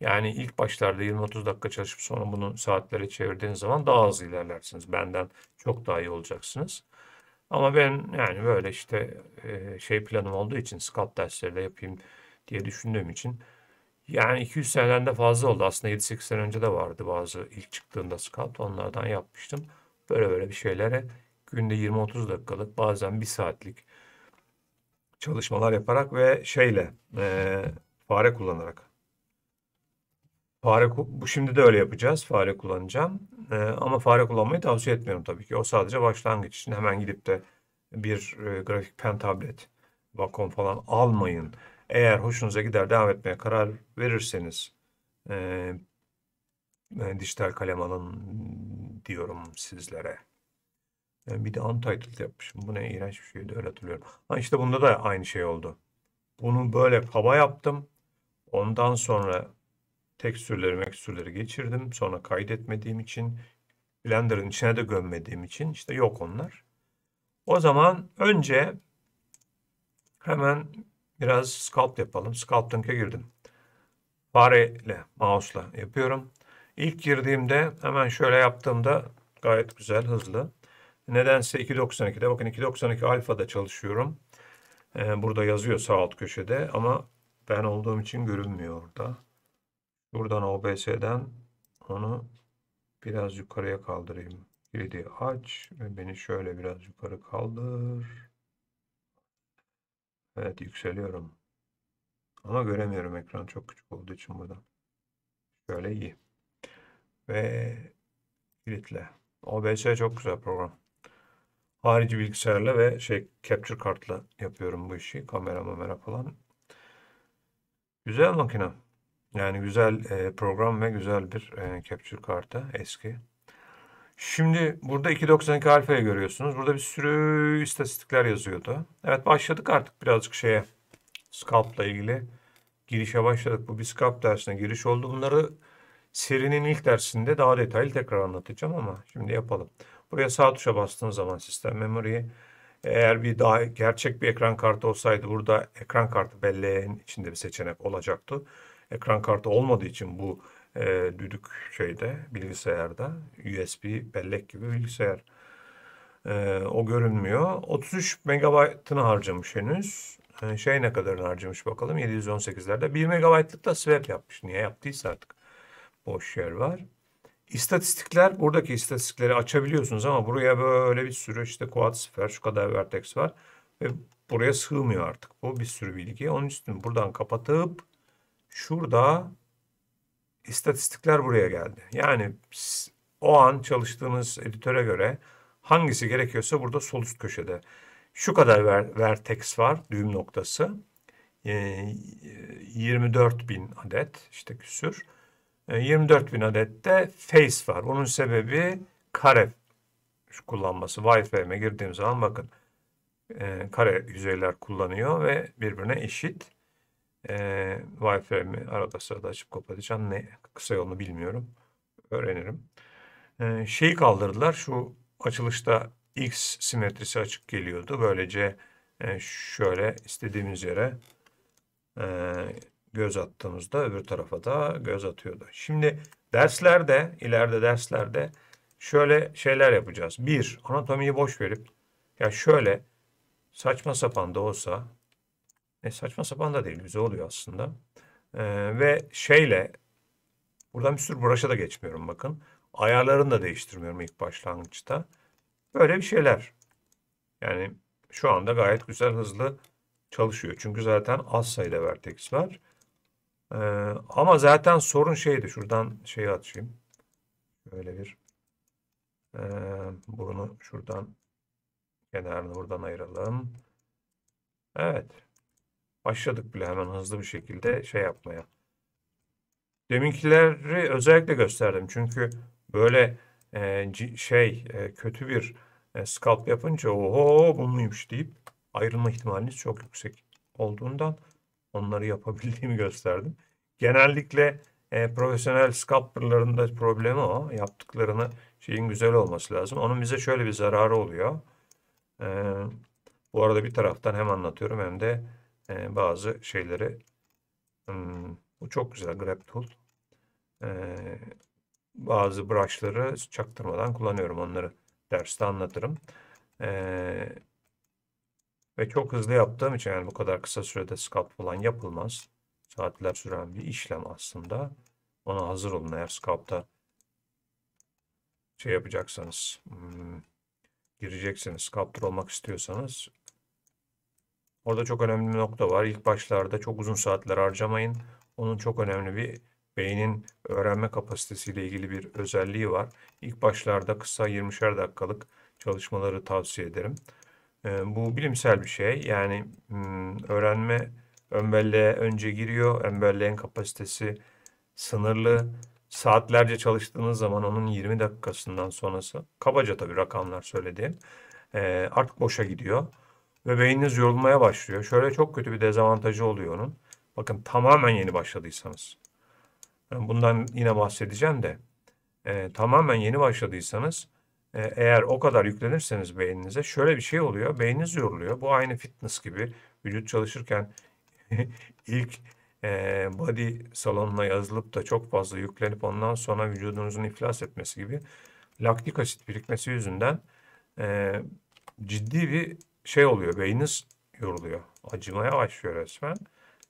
yani ilk başlarda 20-30 dakika çalışıp sonra bunu saatlere çevirdiğiniz zaman daha hızlı ilerlersiniz. Benden çok daha iyi olacaksınız. Ama ben yani böyle işte e, şey planım olduğu için scalp dersleri de yapayım diye düşündüğüm için yani 200 seneden de fazla oldu. Aslında 7-8 sene önce de vardı bazı ilk çıktığında scalp onlardan yapmıştım. Böyle böyle bir şeylere günde 20-30 dakikalık bazen 1 saatlik çalışmalar yaparak ve şeyle e, fare kullanarak Fare bu şimdi de öyle yapacağız. Fare kullanacağım. Ee, ama fare kullanmayı tavsiye etmiyorum tabii ki. O sadece başlangıç için. Hemen gidip de bir e, grafik pen tablet, Wacom falan almayın. Eğer hoşunuza gider devam etmeye karar verirseniz e, e, dijital kalem alın diyorum sizlere. Yani e, bir de untitled yapmışım. Bu ne iğrenç bir şeydi öyle hatırlıyorum. Ha işte bunda da aynı şey oldu. Bunu böyle kaba yaptım. Ondan sonra tekstürleri meksürleri geçirdim. Sonra kaydetmediğim için Blender'ın içine de gömmediğim için işte yok onlar. O zaman önce hemen biraz sculpt yapalım. Sculpting'e girdim. Fareyle, mouse'la yapıyorum. İlk girdiğimde hemen şöyle yaptığımda gayet güzel, hızlı. Nedense 2.92'de bakın 2.92 alfa'da çalışıyorum. Ee, burada yazıyor sağ alt köşede ama ben olduğum için görünmüyor orada. Buradan OBS'den onu biraz yukarıya kaldırayım. Gridi aç ve beni şöyle biraz yukarı kaldır. Evet yükseliyorum. Ama göremiyorum ekran çok küçük olduğu için burada. Şöyle iyi. Ve gritle. OBS çok güzel program. Harici bilgisayarla ve şey capture kartla yapıyorum bu işi. Kamera mamera falan. Güzel makine. Yani güzel e, program ve güzel bir e, capture kartı eski. Şimdi burada 2.92 alfayı görüyorsunuz. Burada bir sürü istatistikler yazıyordu. Evet başladık artık birazcık şeye. Scalp'la ilgili girişe başladık. Bu bir Scalp dersine giriş oldu. Bunları serinin ilk dersinde daha detaylı tekrar anlatacağım ama şimdi yapalım. Buraya sağ tuşa bastığınız zaman sistem memoriyi eğer bir daha gerçek bir ekran kartı olsaydı burada ekran kartı belleğin içinde bir seçenek olacaktı ekran kartı olmadığı için bu e, düdük şeyde bilgisayarda USB bellek gibi bilgisayar e, o görünmüyor. 33 megabaytını harcamış henüz. E, şey ne kadarını harcamış bakalım 718'lerde. 1 megabaytlık da swap yapmış. Niye yaptıysa artık boş yer var. İstatistikler buradaki istatistikleri açabiliyorsunuz ama buraya böyle bir sürü işte quad sıfır şu kadar vertex var ve buraya sığmıyor artık. Bu bir sürü bilgi. Onun için buradan kapatıp Şurada istatistikler buraya geldi. Yani o an çalıştığınız editöre göre hangisi gerekiyorsa burada sol üst köşede. Şu kadar ver, vertex var düğüm noktası. E, ee, 24 bin adet işte küsür. E, ee, 24 bin adette face var. Onun sebebi kare kullanması. Wi-Fi'ye girdiğim zaman bakın e, kare yüzeyler kullanıyor ve birbirine eşit. E, wireframe'i arada sırada açıp kapatacağım. Ne kısa yolunu bilmiyorum. Öğrenirim. E, şeyi kaldırdılar. Şu açılışta X simetrisi açık geliyordu. Böylece e, şöyle istediğimiz yere e, göz attığımızda öbür tarafa da göz atıyordu. Şimdi derslerde, ileride derslerde şöyle şeyler yapacağız. Bir, anatomiyi boş verip ya şöyle saçma sapan da olsa e, saçma sapan da değil güzel oluyor aslında. E, ve şeyle buradan bir sürü brush'a da geçmiyorum bakın. Ayarlarını da değiştirmiyorum ilk başlangıçta. Böyle bir şeyler. Yani şu anda gayet güzel hızlı çalışıyor. Çünkü zaten az sayıda vertex var. Ee, ama zaten sorun şeydi. Şuradan şeyi açayım. Böyle bir e, burunu şuradan kenarını buradan ayıralım. Evet başladık bile hemen hızlı bir şekilde şey yapmaya. Deminkileri özellikle gösterdim. Çünkü böyle e, şey e, kötü bir e, scalp yapınca oho bunluymuş deyip ayrılma ihtimaliniz çok yüksek olduğundan onları yapabildiğimi gösterdim. Genellikle e, profesyonel scalperlarında problemi o. Yaptıklarını şeyin güzel olması lazım. Onun bize şöyle bir zararı oluyor. E, bu arada bir taraftan hem anlatıyorum hem de e, bazı şeyleri hmm, bu çok güzel grab tool. E, bazı brushları çaktırmadan kullanıyorum. Onları derste anlatırım. E, ve çok hızlı yaptığım için yani bu kadar kısa sürede scalp falan yapılmaz. Saatler süren bir işlem aslında. Ona hazır olun eğer scalp'ta şey yapacaksanız, hmm, gireceksiniz, sculptor olmak istiyorsanız Orada çok önemli bir nokta var. İlk başlarda çok uzun saatler harcamayın. Onun çok önemli bir beynin öğrenme kapasitesiyle ilgili bir özelliği var. İlk başlarda kısa 20'şer dakikalık çalışmaları tavsiye ederim. Bu bilimsel bir şey. Yani öğrenme ön önce giriyor. Ön kapasitesi sınırlı. Saatlerce çalıştığınız zaman onun 20 dakikasından sonrası kabaca tabii rakamlar söylediğim artık boşa gidiyor ve beyniniz yorulmaya başlıyor. Şöyle çok kötü bir dezavantajı oluyor onun. Bakın tamamen yeni başladıysanız. Ben bundan yine bahsedeceğim de. E, tamamen yeni başladıysanız e, eğer o kadar yüklenirseniz beyninize şöyle bir şey oluyor. Beyniniz yoruluyor. Bu aynı fitness gibi vücut çalışırken ilk e, body salonuna yazılıp da çok fazla yüklenip ondan sonra vücudunuzun iflas etmesi gibi laktik asit birikmesi yüzünden e, ciddi bir şey oluyor beyniniz yoruluyor. Acımaya başlıyor resmen.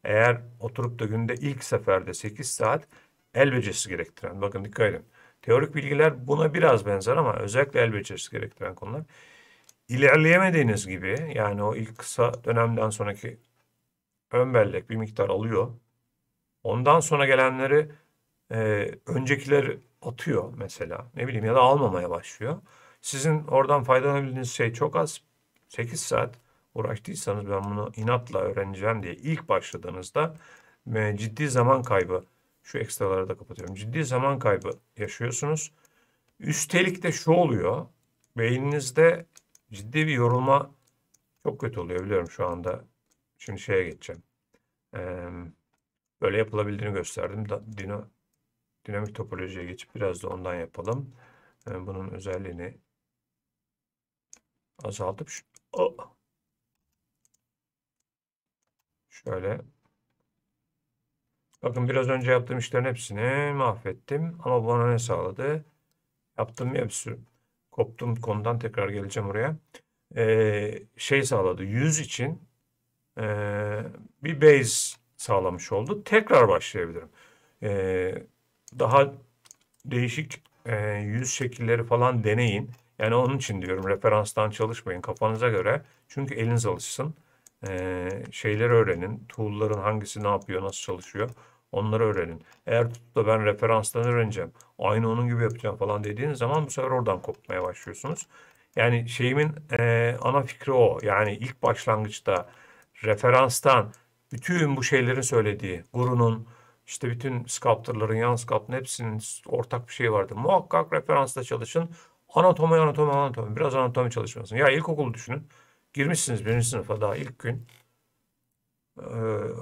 Eğer oturup da günde ilk seferde 8 saat el becerisi gerektiren bakın dikkat edin. Teorik bilgiler buna biraz benzer ama özellikle el becerisi gerektiren konular. İlerleyemediğiniz gibi yani o ilk kısa dönemden sonraki ön bellek bir miktar alıyor. Ondan sonra gelenleri e, öncekiler atıyor mesela. Ne bileyim ya da almamaya başlıyor. Sizin oradan faydalanabildiğiniz şey çok az. 8 saat uğraştıysanız ben bunu inatla öğreneceğim diye ilk başladığınızda e, ciddi zaman kaybı şu ekstraları da kapatıyorum. Ciddi zaman kaybı yaşıyorsunuz. Üstelik de şu oluyor. Beyninizde ciddi bir yorulma çok kötü oluyor biliyorum şu anda. Şimdi şeye geçeceğim. Ee, böyle yapılabildiğini gösterdim. Dino, dinamik topolojiye geçip biraz da ondan yapalım. Yani e, bunun özelliğini azaltıp şu Şöyle. Bakın biraz önce yaptığım işlerin hepsini mahvettim. Ama bana ne sağladı? Yaptığım hepsi. Koptum konudan tekrar geleceğim oraya. Ee, şey sağladı. 100 için e, bir base sağlamış oldu. Tekrar başlayabilirim. Ee, daha değişik e, yüz şekilleri falan deneyin. Yani onun için diyorum referanstan çalışmayın kafanıza göre. Çünkü eliniz alışsın. Ee, şeyleri öğrenin. Tool'ların hangisi ne yapıyor, nasıl çalışıyor. Onları öğrenin. Eğer tutup da ben referanstan öğreneceğim. Aynı onun gibi yapacağım falan dediğiniz zaman bu sefer oradan kopmaya başlıyorsunuz. Yani şeyimin e, ana fikri o. Yani ilk başlangıçta referanstan bütün bu şeylerin söylediği, Guru'nun, işte bütün sculptorların, yan sculptor'ın hepsinin ortak bir şey vardı. Muhakkak referansta çalışın. Anatomi, anatomi, anatomi. Biraz anatomi çalışmasın. Ya ilkokulu düşünün. Girmişsiniz birinci sınıfa daha ilk gün. Ee,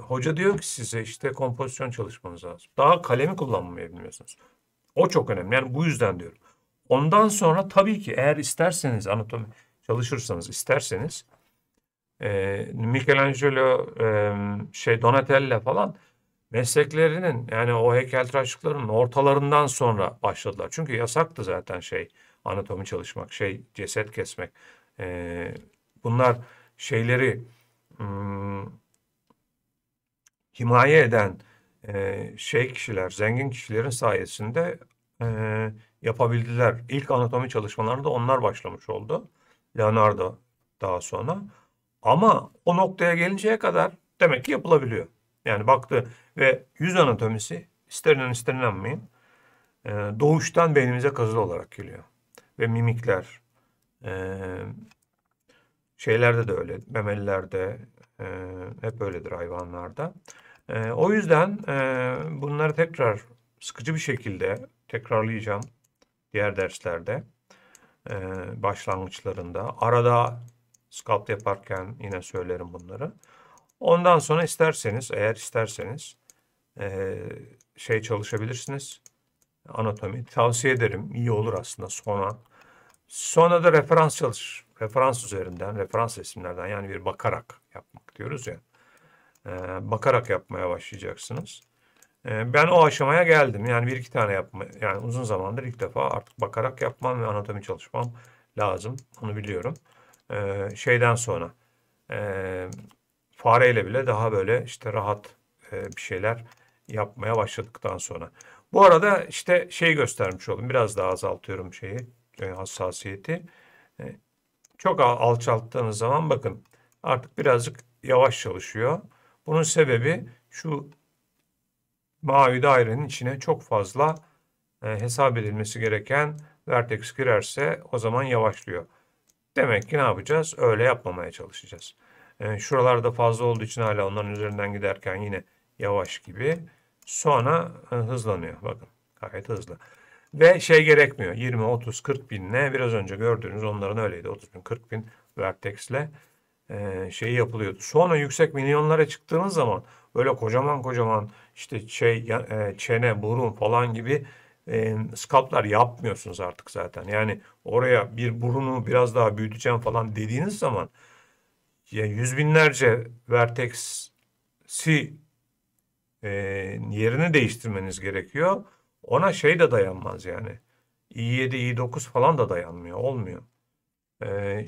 hoca diyor ki size işte kompozisyon çalışmanız lazım. Daha kalemi kullanmayı bilmiyorsunuz. O çok önemli. Yani bu yüzden diyorum. Ondan sonra tabii ki eğer isterseniz anatomi çalışırsanız isterseniz e, Michelangelo e, şey Donatello falan mesleklerinin yani o heykeltıraşlıkların ortalarından sonra başladılar. Çünkü yasaktı zaten şey anatomi çalışmak, şey ceset kesmek. E, bunlar şeyleri hmm, himaye eden e, şey kişiler, zengin kişilerin sayesinde e, yapabildiler. İlk anatomi çalışmalarını da onlar başlamış oldu. Leonardo daha sonra. Ama o noktaya gelinceye kadar demek ki yapılabiliyor. Yani baktı ve yüz anatomisi ister inan ister inanmayın, e, doğuştan beynimize kazılı olarak geliyor ve mimikler. E, şeylerde de öyle, memelilerde e, hep öyledir hayvanlarda. E, o yüzden e, bunları tekrar sıkıcı bir şekilde tekrarlayacağım diğer derslerde. E, başlangıçlarında. Arada sculpt yaparken yine söylerim bunları. Ondan sonra isterseniz, eğer isterseniz e, şey çalışabilirsiniz. Anatomi tavsiye ederim. iyi olur aslında sonra Sonra da referans çalış, Referans üzerinden, referans resimlerden yani bir bakarak yapmak diyoruz ya. E, bakarak yapmaya başlayacaksınız. E, ben o aşamaya geldim. Yani bir iki tane yapma, yani uzun zamandır ilk defa artık bakarak yapmam ve anatomi çalışmam lazım. Onu biliyorum. E, şeyden sonra e, fareyle bile daha böyle işte rahat e, bir şeyler yapmaya başladıktan sonra. Bu arada işte şey göstermiş oldum. Biraz daha azaltıyorum şeyi e, hassasiyeti. E, çok alçalttığınız zaman bakın artık birazcık yavaş çalışıyor. Bunun sebebi şu mavi dairenin içine çok fazla e, hesap edilmesi gereken vertex girerse o zaman yavaşlıyor. Demek ki ne yapacağız? Öyle yapmamaya çalışacağız. E, şuralarda fazla olduğu için hala onların üzerinden giderken yine yavaş gibi. Sonra hızlanıyor. Bakın gayet hızlı. Ve şey gerekmiyor. 20, 30, 40 bin binle biraz önce gördüğünüz onların öyleydi. 30 bin, 40 bin vertexle e, şeyi yapılıyordu. Sonra yüksek milyonlara çıktığınız zaman böyle kocaman kocaman işte şey e, çene, burun falan gibi e, scalplar yapmıyorsunuz artık zaten. Yani oraya bir burunu biraz daha büyüteceğim falan dediğiniz zaman ya yüz binlerce vertex'i e, yerini değiştirmeniz gerekiyor. Ona şey de dayanmaz yani. i7, i9 falan da dayanmıyor. Olmuyor. Ee,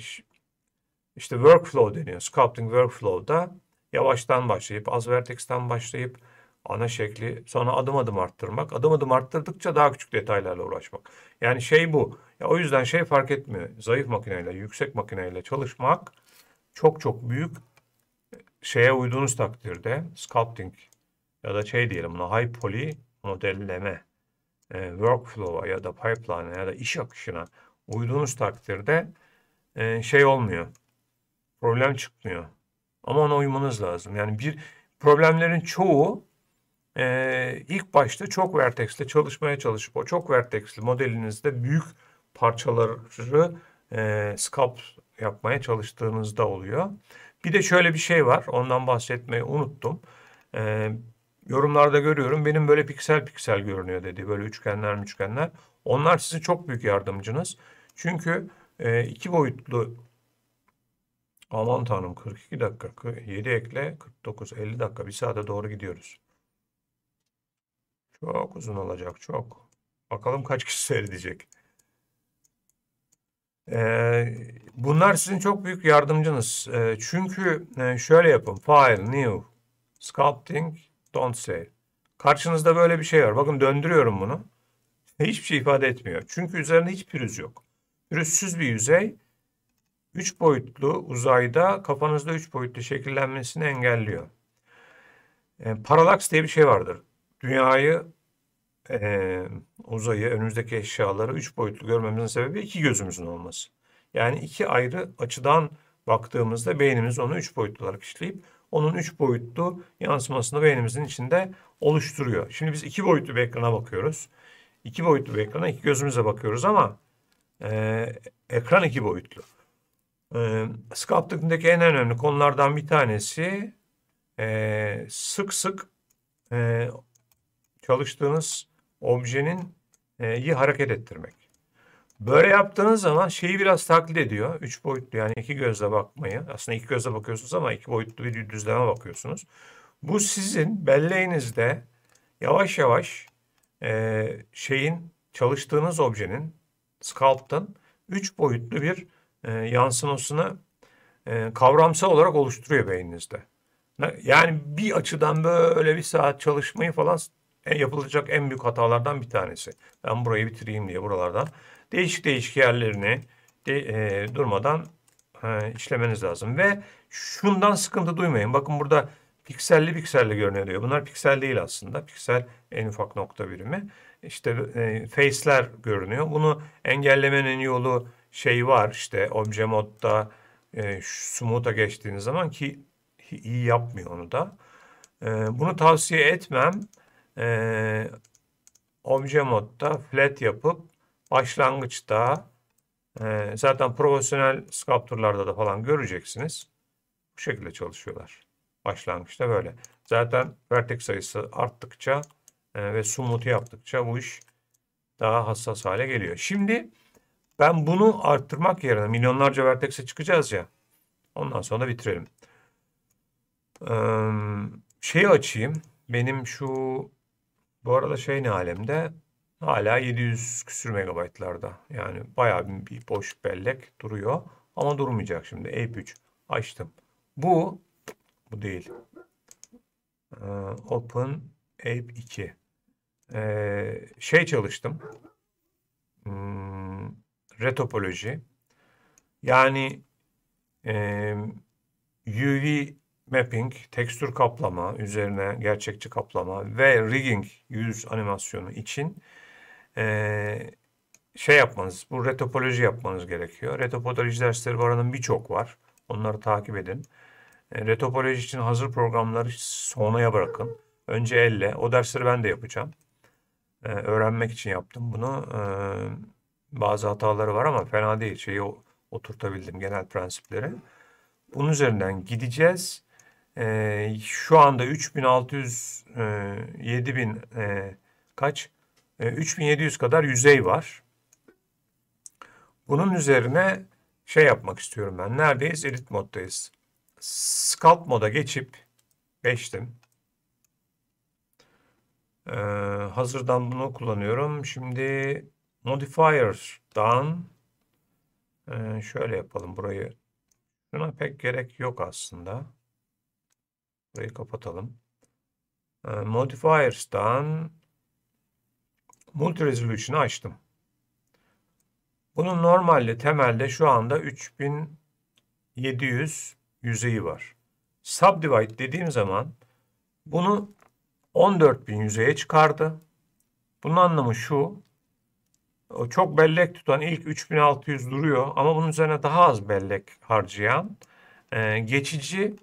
işte workflow deniyor. Sculpting workflow'da yavaştan başlayıp az vertex'ten başlayıp ana şekli sonra adım adım arttırmak. Adım adım arttırdıkça daha küçük detaylarla uğraşmak. Yani şey bu. Ya o yüzden şey fark etmiyor. Zayıf makineyle, yüksek makineyle çalışmak çok çok büyük e, şeye uyduğunuz takdirde sculpting ya da şey diyelim buna high poly modelleme e, workflow'a ya da pipeline'a ya da iş akışına uyduğunuz takdirde e, şey olmuyor. Problem çıkmıyor. Ama ona uymanız lazım. Yani bir problemlerin çoğu e, ilk başta çok vertexli çalışmaya çalışıp o çok vertexli modelinizde büyük parçaları scalp yapmaya çalıştığınızda oluyor. Bir de şöyle bir şey var. Ondan bahsetmeyi unuttum yorumlarda görüyorum benim böyle piksel piksel görünüyor dedi. Böyle üçgenler üçgenler. Onlar size çok büyük yardımcınız. Çünkü e, iki boyutlu aman tanrım 42 dakika 7 ekle 49 50 dakika bir saate doğru gidiyoruz. Çok uzun olacak çok. Bakalım kaç kişi seyredecek. Ee, bunlar sizin çok büyük yardımcınız. Ee, çünkü e, şöyle yapın. File, New, Sculpting, Don't say. Karşınızda böyle bir şey var. Bakın döndürüyorum bunu. Hiçbir şey ifade etmiyor. Çünkü üzerinde hiç pürüz yok. Pürüzsüz bir yüzey üç boyutlu uzayda kafanızda üç boyutlu şekillenmesini engelliyor. E, paralaks diye bir şey vardır. Dünyayı, e, uzayı, önümüzdeki eşyaları üç boyutlu görmemizin sebebi iki gözümüzün olması. Yani iki ayrı açıdan baktığımızda beynimiz onu üç boyutlu olarak işleyip onun 3 boyutlu yansımasını beynimizin içinde oluşturuyor. Şimdi biz 2 boyutlu bir ekrana bakıyoruz. 2 boyutlu bir ekrana iki gözümüze bakıyoruz ama e, ekran 2 boyutlu. E, Sculpting'deki en önemli konulardan bir tanesi e, sık sık e, çalıştığınız objenin e, iyi hareket ettirmek. Böyle yaptığınız zaman şeyi biraz taklit ediyor. Üç boyutlu yani iki gözle bakmayı. Aslında iki gözle bakıyorsunuz ama iki boyutlu bir düzleme bakıyorsunuz. Bu sizin belleğinizde yavaş yavaş e, şeyin çalıştığınız objenin sculpt'ın üç boyutlu bir e, yansımasını e, kavramsal olarak oluşturuyor beyninizde. Yani bir açıdan böyle bir saat çalışmayı falan e, yapılacak en büyük hatalardan bir tanesi. Ben burayı bitireyim diye buralardan değişik değişik yerlerini de, e, durmadan e, işlemeniz lazım. Ve şundan sıkıntı duymayın. Bakın burada pikselli pikselli görünüyor diyor. Bunlar piksel değil aslında. Piksel en ufak nokta birimi. İşte e, face'ler görünüyor. Bunu engellemenin yolu şey var İşte obje modda e, smooth'a geçtiğiniz zaman ki iyi yapmıyor onu da. E, bunu tavsiye etmem. E, obje modda flat yapıp başlangıçta e, zaten profesyonel sculptor'larda da falan göreceksiniz. Bu şekilde çalışıyorlar. Başlangıçta böyle. Zaten vertex sayısı arttıkça e, ve smooth'u yaptıkça bu iş daha hassas hale geliyor. Şimdi ben bunu arttırmak yerine milyonlarca vertex'e çıkacağız ya. Ondan sonra da bitirelim. E, Şeyi açayım. Benim şu bu arada şey ne alemde? hala 700 küsür megabaytlarda. Yani bayağı bir boş bellek duruyor. Ama durmayacak şimdi. AP3 açtım. Bu bu değil. Ee, open AP2. Ee, şey çalıştım. Hmm, retopoloji. Yani e, ee, UV mapping, tekstür kaplama üzerine gerçekçi kaplama ve rigging yüz animasyonu için e, şey yapmanız, bu retopoloji yapmanız gerekiyor. Retopoloji dersleri bu aranın birçok var. Onları takip edin. E, retopoloji için hazır programları sonraya bırakın. Önce elle. O dersleri ben de yapacağım. E, öğrenmek için yaptım bunu. E, bazı hataları var ama fena değil. Şeyi oturtabildim genel prensipleri. Bunun üzerinden gideceğiz. E, şu anda 3600 e, 7000 e, kaç? 3700 e, kadar yüzey var. Bunun üzerine şey yapmak istiyorum ben. Neredeyiz? Edit moddayız. Scalp moda geçip geçtim. Ee, hazırdan bunu kullanıyorum. Şimdi modifier'dan ee, şöyle yapalım burayı. Buna pek gerek yok aslında. Burayı kapatalım. Ee, modifiers'dan Multi Resolution'ı açtım. Bunun normalde temelde şu anda 3700 yüzeyi var. Subdivide dediğim zaman bunu 14000 yüzeye çıkardı. Bunun anlamı şu. O çok bellek tutan ilk 3600 duruyor ama bunun üzerine daha az bellek harcayan e, geçici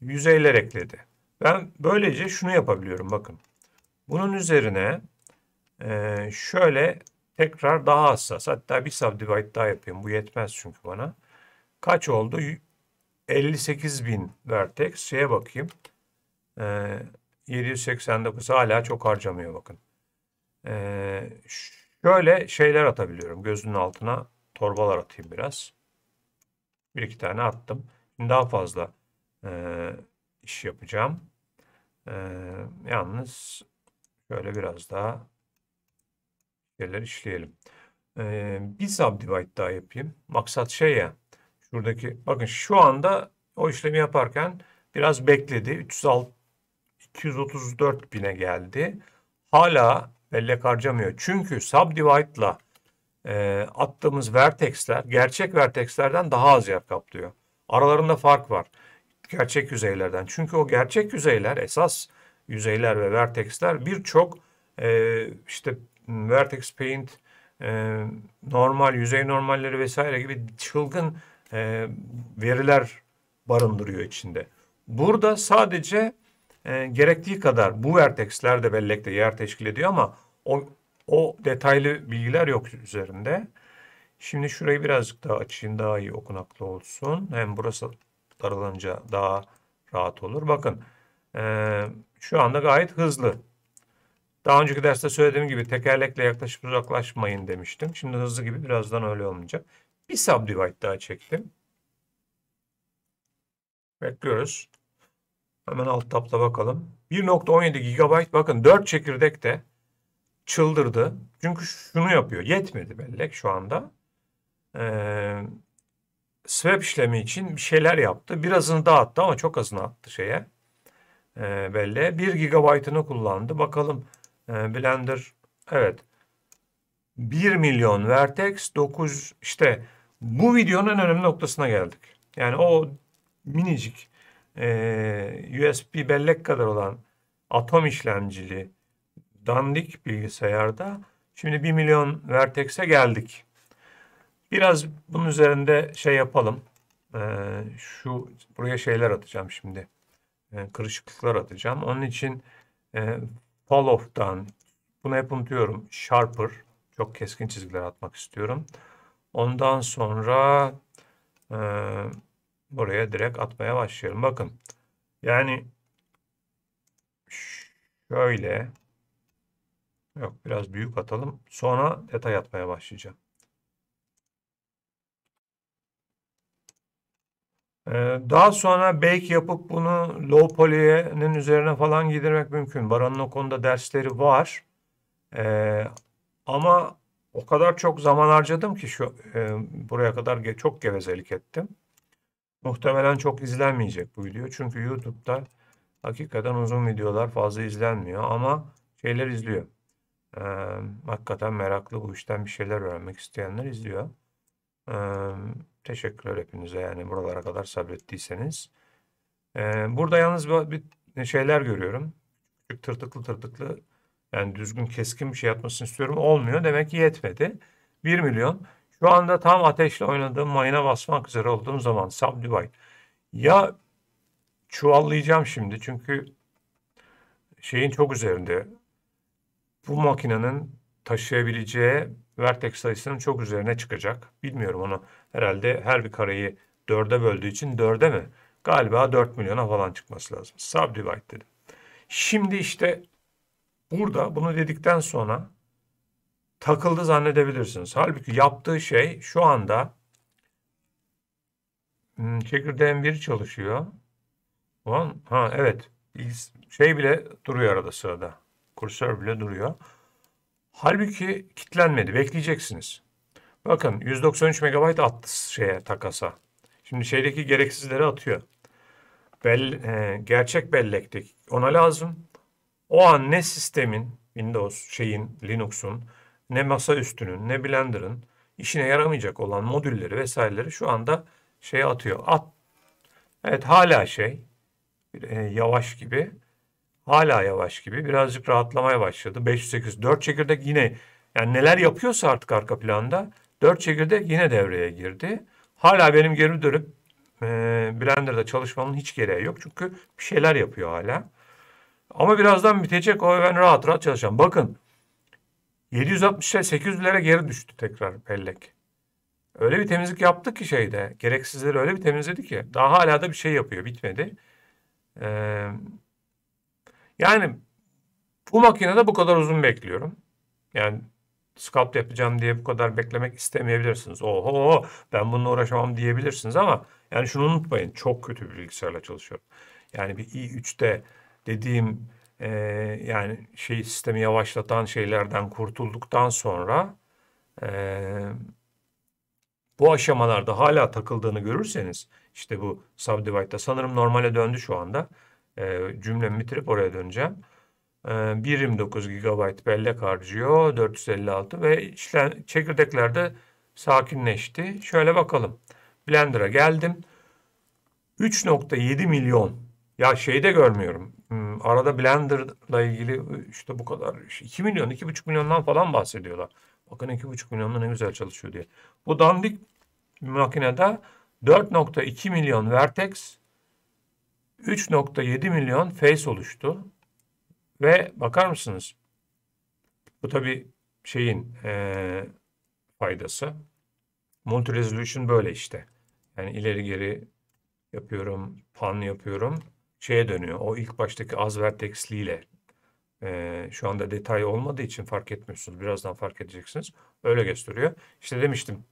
yüzeyler ekledi. Ben böylece şunu yapabiliyorum bakın. Bunun üzerine ee, şöyle tekrar daha hassas. Hatta bir subdivide daha yapayım. Bu yetmez çünkü bana. Kaç oldu? 58.000 vertex. Şeye bakayım. Ee, 789 hala çok harcamıyor bakın. Ee, şöyle şeyler atabiliyorum. Gözünün altına torbalar atayım biraz. Bir iki tane attım. Şimdi daha fazla e, iş yapacağım. E, yalnız şöyle biraz daha şeyler işleyelim. Ee, bir subdivide daha yapayım. Maksat şey ya. Şuradaki bakın şu anda o işlemi yaparken biraz bekledi. 306 234 bine geldi. Hala bellek harcamıyor. Çünkü subdivide'la e, attığımız vertexler gerçek vertexlerden daha az yer kaplıyor. Aralarında fark var. Gerçek yüzeylerden. Çünkü o gerçek yüzeyler esas yüzeyler ve vertexler birçok e, işte Vertex Paint, e, normal, yüzey normalleri vesaire gibi çılgın e, veriler barındırıyor içinde. Burada sadece e, gerektiği kadar bu vertexler de bellekte yer teşkil ediyor ama o, o detaylı bilgiler yok üzerinde. Şimdi şurayı birazcık daha açayım daha iyi okunaklı olsun. Hem burası daralınca daha rahat olur. Bakın şu anda gayet hızlı. Daha önceki derste söylediğim gibi tekerlekle yaklaşıp uzaklaşmayın demiştim. Şimdi hızlı gibi birazdan öyle olmayacak. Bir subdivide daha çektim. Bekliyoruz. Hemen alt tabla bakalım. 1.17 GB bakın 4 çekirdek de çıldırdı. Çünkü şunu yapıyor. Yetmedi bellek şu anda. Ee, swap işlemi için bir şeyler yaptı. Birazını dağıttı ama çok azını attı şeye. Ee, belleğe. 1 GB'ını kullandı. Bakalım e, Blender evet 1 milyon vertex 9 işte bu videonun en önemli noktasına geldik. Yani o minicik e, USB bellek kadar olan atom işlemcili dandik bilgisayarda şimdi 1 milyon vertex'e geldik. Biraz bunun üzerinde şey yapalım. E, şu buraya şeyler atacağım şimdi. E, kırışıklıklar atacağım. Onun için e, Poloff'tan bunu hep unutuyorum. Sharper. Çok keskin çizgiler atmak istiyorum. Ondan sonra e, buraya direkt atmaya başlayalım. Bakın yani şöyle yok biraz büyük atalım. Sonra detay atmaya başlayacağım. Ee, daha sonra bake yapıp bunu low poly'nin üzerine falan giydirmek mümkün. Baran'ın o konuda dersleri var. Ee, ama o kadar çok zaman harcadım ki şu e, buraya kadar ge çok gevezelik ettim. Muhtemelen çok izlenmeyecek bu video. Çünkü YouTube'da hakikaten uzun videolar fazla izlenmiyor ama şeyler izliyor. Ee, hakikaten meraklı bu işten bir şeyler öğrenmek isteyenler izliyor. Ee, Teşekkürler hepinize yani buralara kadar sabrettiyseniz. Ee, burada yalnız bir şeyler görüyorum. Küçük tırtıklı tırtıklı yani düzgün keskin bir şey yapmasını istiyorum. Olmuyor demek ki yetmedi. 1 milyon. Şu anda tam ateşle oynadığım mayına basmak üzere olduğum zaman subdivide. Ya çuvallayacağım şimdi çünkü şeyin çok üzerinde. Bu makinenin taşıyabileceği vertex sayısının çok üzerine çıkacak. Bilmiyorum onu herhalde her bir kareyi 4'e böldüğü için 4'e mi? Galiba 4 milyona falan çıkması lazım. Subdivide dedim. Şimdi işte burada bunu dedikten sonra takıldı zannedebilirsiniz. Halbuki yaptığı şey şu anda hmm, çekirdeğin biri çalışıyor. Ha evet şey bile duruyor arada sırada. Kursör bile duruyor. Halbuki kitlenmedi. Bekleyeceksiniz. Bakın 193 MB attı şeye takasa. Şimdi şeydeki gereksizleri atıyor. Belle, e, gerçek bellekteki ona lazım. O an ne sistemin Windows şeyin Linux'un ne masa üstünün, ne Blender'ın işine yaramayacak olan modülleri vesaireleri şu anda şeye atıyor. At. Evet hala şey e, yavaş gibi hala yavaş gibi. Birazcık rahatlamaya başladı. 508 4 çekirdek yine yani neler yapıyorsa artık arka planda 4 çekirdek yine devreye girdi. Hala benim geri dönüp e, Blender'da çalışmamın hiç gereği yok. Çünkü bir şeyler yapıyor hala. Ama birazdan bitecek o ben rahat rahat çalışacağım. Bakın 760'a 800'lere geri düştü tekrar bellek. Öyle bir temizlik yaptık ki şeyde. Gereksizleri öyle bir temizledi ki. Daha hala da bir şey yapıyor. Bitmedi. Eee yani bu makinede bu kadar uzun bekliyorum. Yani scalp yapacağım diye bu kadar beklemek istemeyebilirsiniz. Oho ben bununla uğraşamam diyebilirsiniz ama yani şunu unutmayın çok kötü bir bilgisayarla çalışıyorum. Yani bir i3'te dediğim e, yani şey sistemi yavaşlatan şeylerden kurtulduktan sonra e, bu aşamalarda hala takıldığını görürseniz işte bu subdivide'da sanırım normale döndü şu anda e, cümlemi bitirip oraya döneceğim. E, 129 GB bellek harcıyor. 456 ve işlem, çekirdeklerde sakinleşti. Şöyle bakalım. Blender'a geldim. 3.7 milyon. Ya şeyi de görmüyorum. Hmm, arada Blender'la ilgili ıı, işte bu kadar. 2 milyon, 2,5 milyondan falan bahsediyorlar. Bakın 2,5 milyonla ne güzel çalışıyor diye. Bu dandik makinede 4.2 milyon Vertex, 3.7 milyon face oluştu. Ve bakar mısınız? Bu tabi şeyin e, faydası. Multi resolution böyle işte. Yani ileri geri yapıyorum, pan yapıyorum. Şeye dönüyor. O ilk baştaki az vertexliyle. E, şu anda detay olmadığı için fark etmiyorsunuz. Birazdan fark edeceksiniz. Öyle gösteriyor. İşte demiştim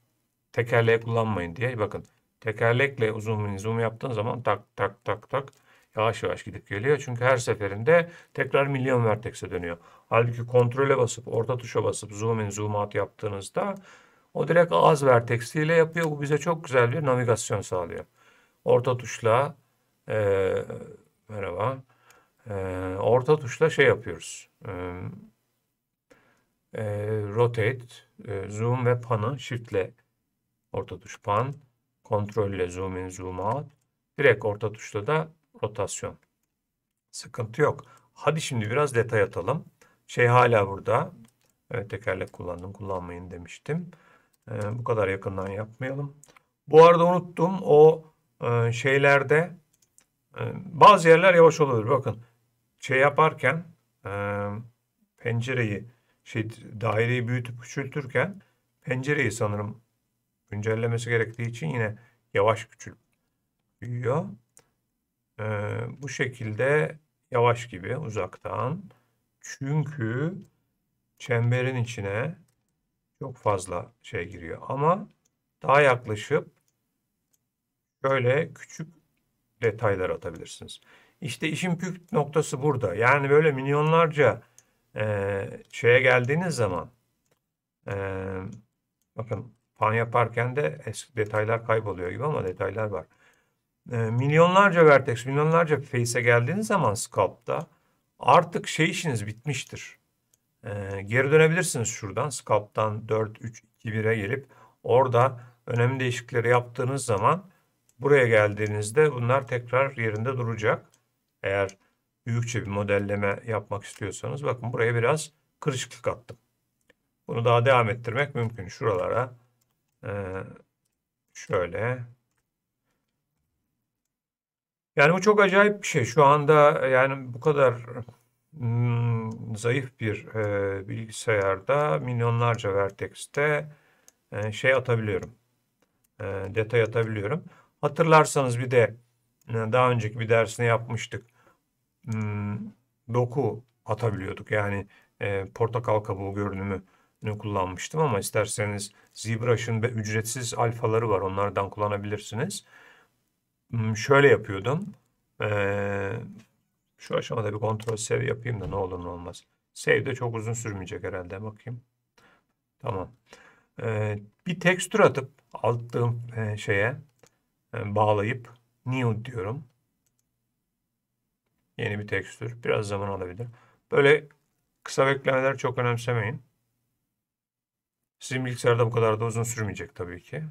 tekerleği kullanmayın diye. Bakın tekerlekle uzun zoom yaptığın zaman tak tak tak tak Yavaş yavaş gidip geliyor. Çünkü her seferinde tekrar milyon vertekse dönüyor. Halbuki kontrole basıp orta tuşa basıp zoom in zoom out yaptığınızda o direkt az verteksiyle yapıyor. Bu bize çok güzel bir navigasyon sağlıyor. Orta tuşla e, merhaba e, orta tuşla şey yapıyoruz. E, e, rotate, e, zoom ve pan'ı ile orta tuş pan, kontrolle zoom in zoom out. Direkt orta tuşla da rotasyon. Sıkıntı yok. Hadi şimdi biraz detay atalım. Şey hala burada. Evet tekerlek kullandım kullanmayın demiştim. Ee, bu kadar yakından yapmayalım. Bu arada unuttum o e, şeylerde e, bazı yerler yavaş olabilir. Bakın şey yaparken e, pencereyi şey daireyi büyütüp küçültürken pencereyi sanırım güncellemesi gerektiği için yine yavaş küçülüyor e, bu şekilde yavaş gibi uzaktan. Çünkü çemberin içine çok fazla şey giriyor. Ama daha yaklaşıp böyle küçük detaylar atabilirsiniz. İşte işin püf noktası burada. Yani böyle milyonlarca e, şeye geldiğiniz zaman e, bakın fan yaparken de eski detaylar kayboluyor gibi ama detaylar var e, milyonlarca vertex, milyonlarca face'e geldiğiniz zaman scalp'ta artık şey işiniz bitmiştir. E, geri dönebilirsiniz şuradan scalp'tan 4, 3, 2, 1'e gelip orada önemli değişiklikleri yaptığınız zaman buraya geldiğinizde bunlar tekrar yerinde duracak. Eğer büyükçe bir modelleme yapmak istiyorsanız bakın buraya biraz kırışıklık attım. Bunu daha devam ettirmek mümkün. Şuralara ee, şöyle yani bu çok acayip bir şey. Şu anda e, yani bu kadar hmm, zayıf bir e, bilgisayarda milyonlarca vertex'te e, şey atabiliyorum. E, detay atabiliyorum. Hatırlarsanız bir de e, daha önceki bir dersine yapmıştık. Hmm, doku atabiliyorduk. Yani e, portakal kabuğu görünümünü kullanmıştım ama isterseniz ZBrush'ın ücretsiz alfaları var. Onlardan kullanabilirsiniz. Hmm, şöyle yapıyordum. Ee, şu aşamada bir kontrol save yapayım da ne olur ne olmaz. Save de çok uzun sürmeyecek herhalde. Bakayım. Tamam. Ee, bir tekstür atıp aldığım e, şeye e, bağlayıp new diyorum. Yeni bir tekstür. Biraz zaman alabilir. Böyle kısa beklemeler çok önemsemeyin. Sizin bilgisayarda bu kadar da uzun sürmeyecek tabii ki.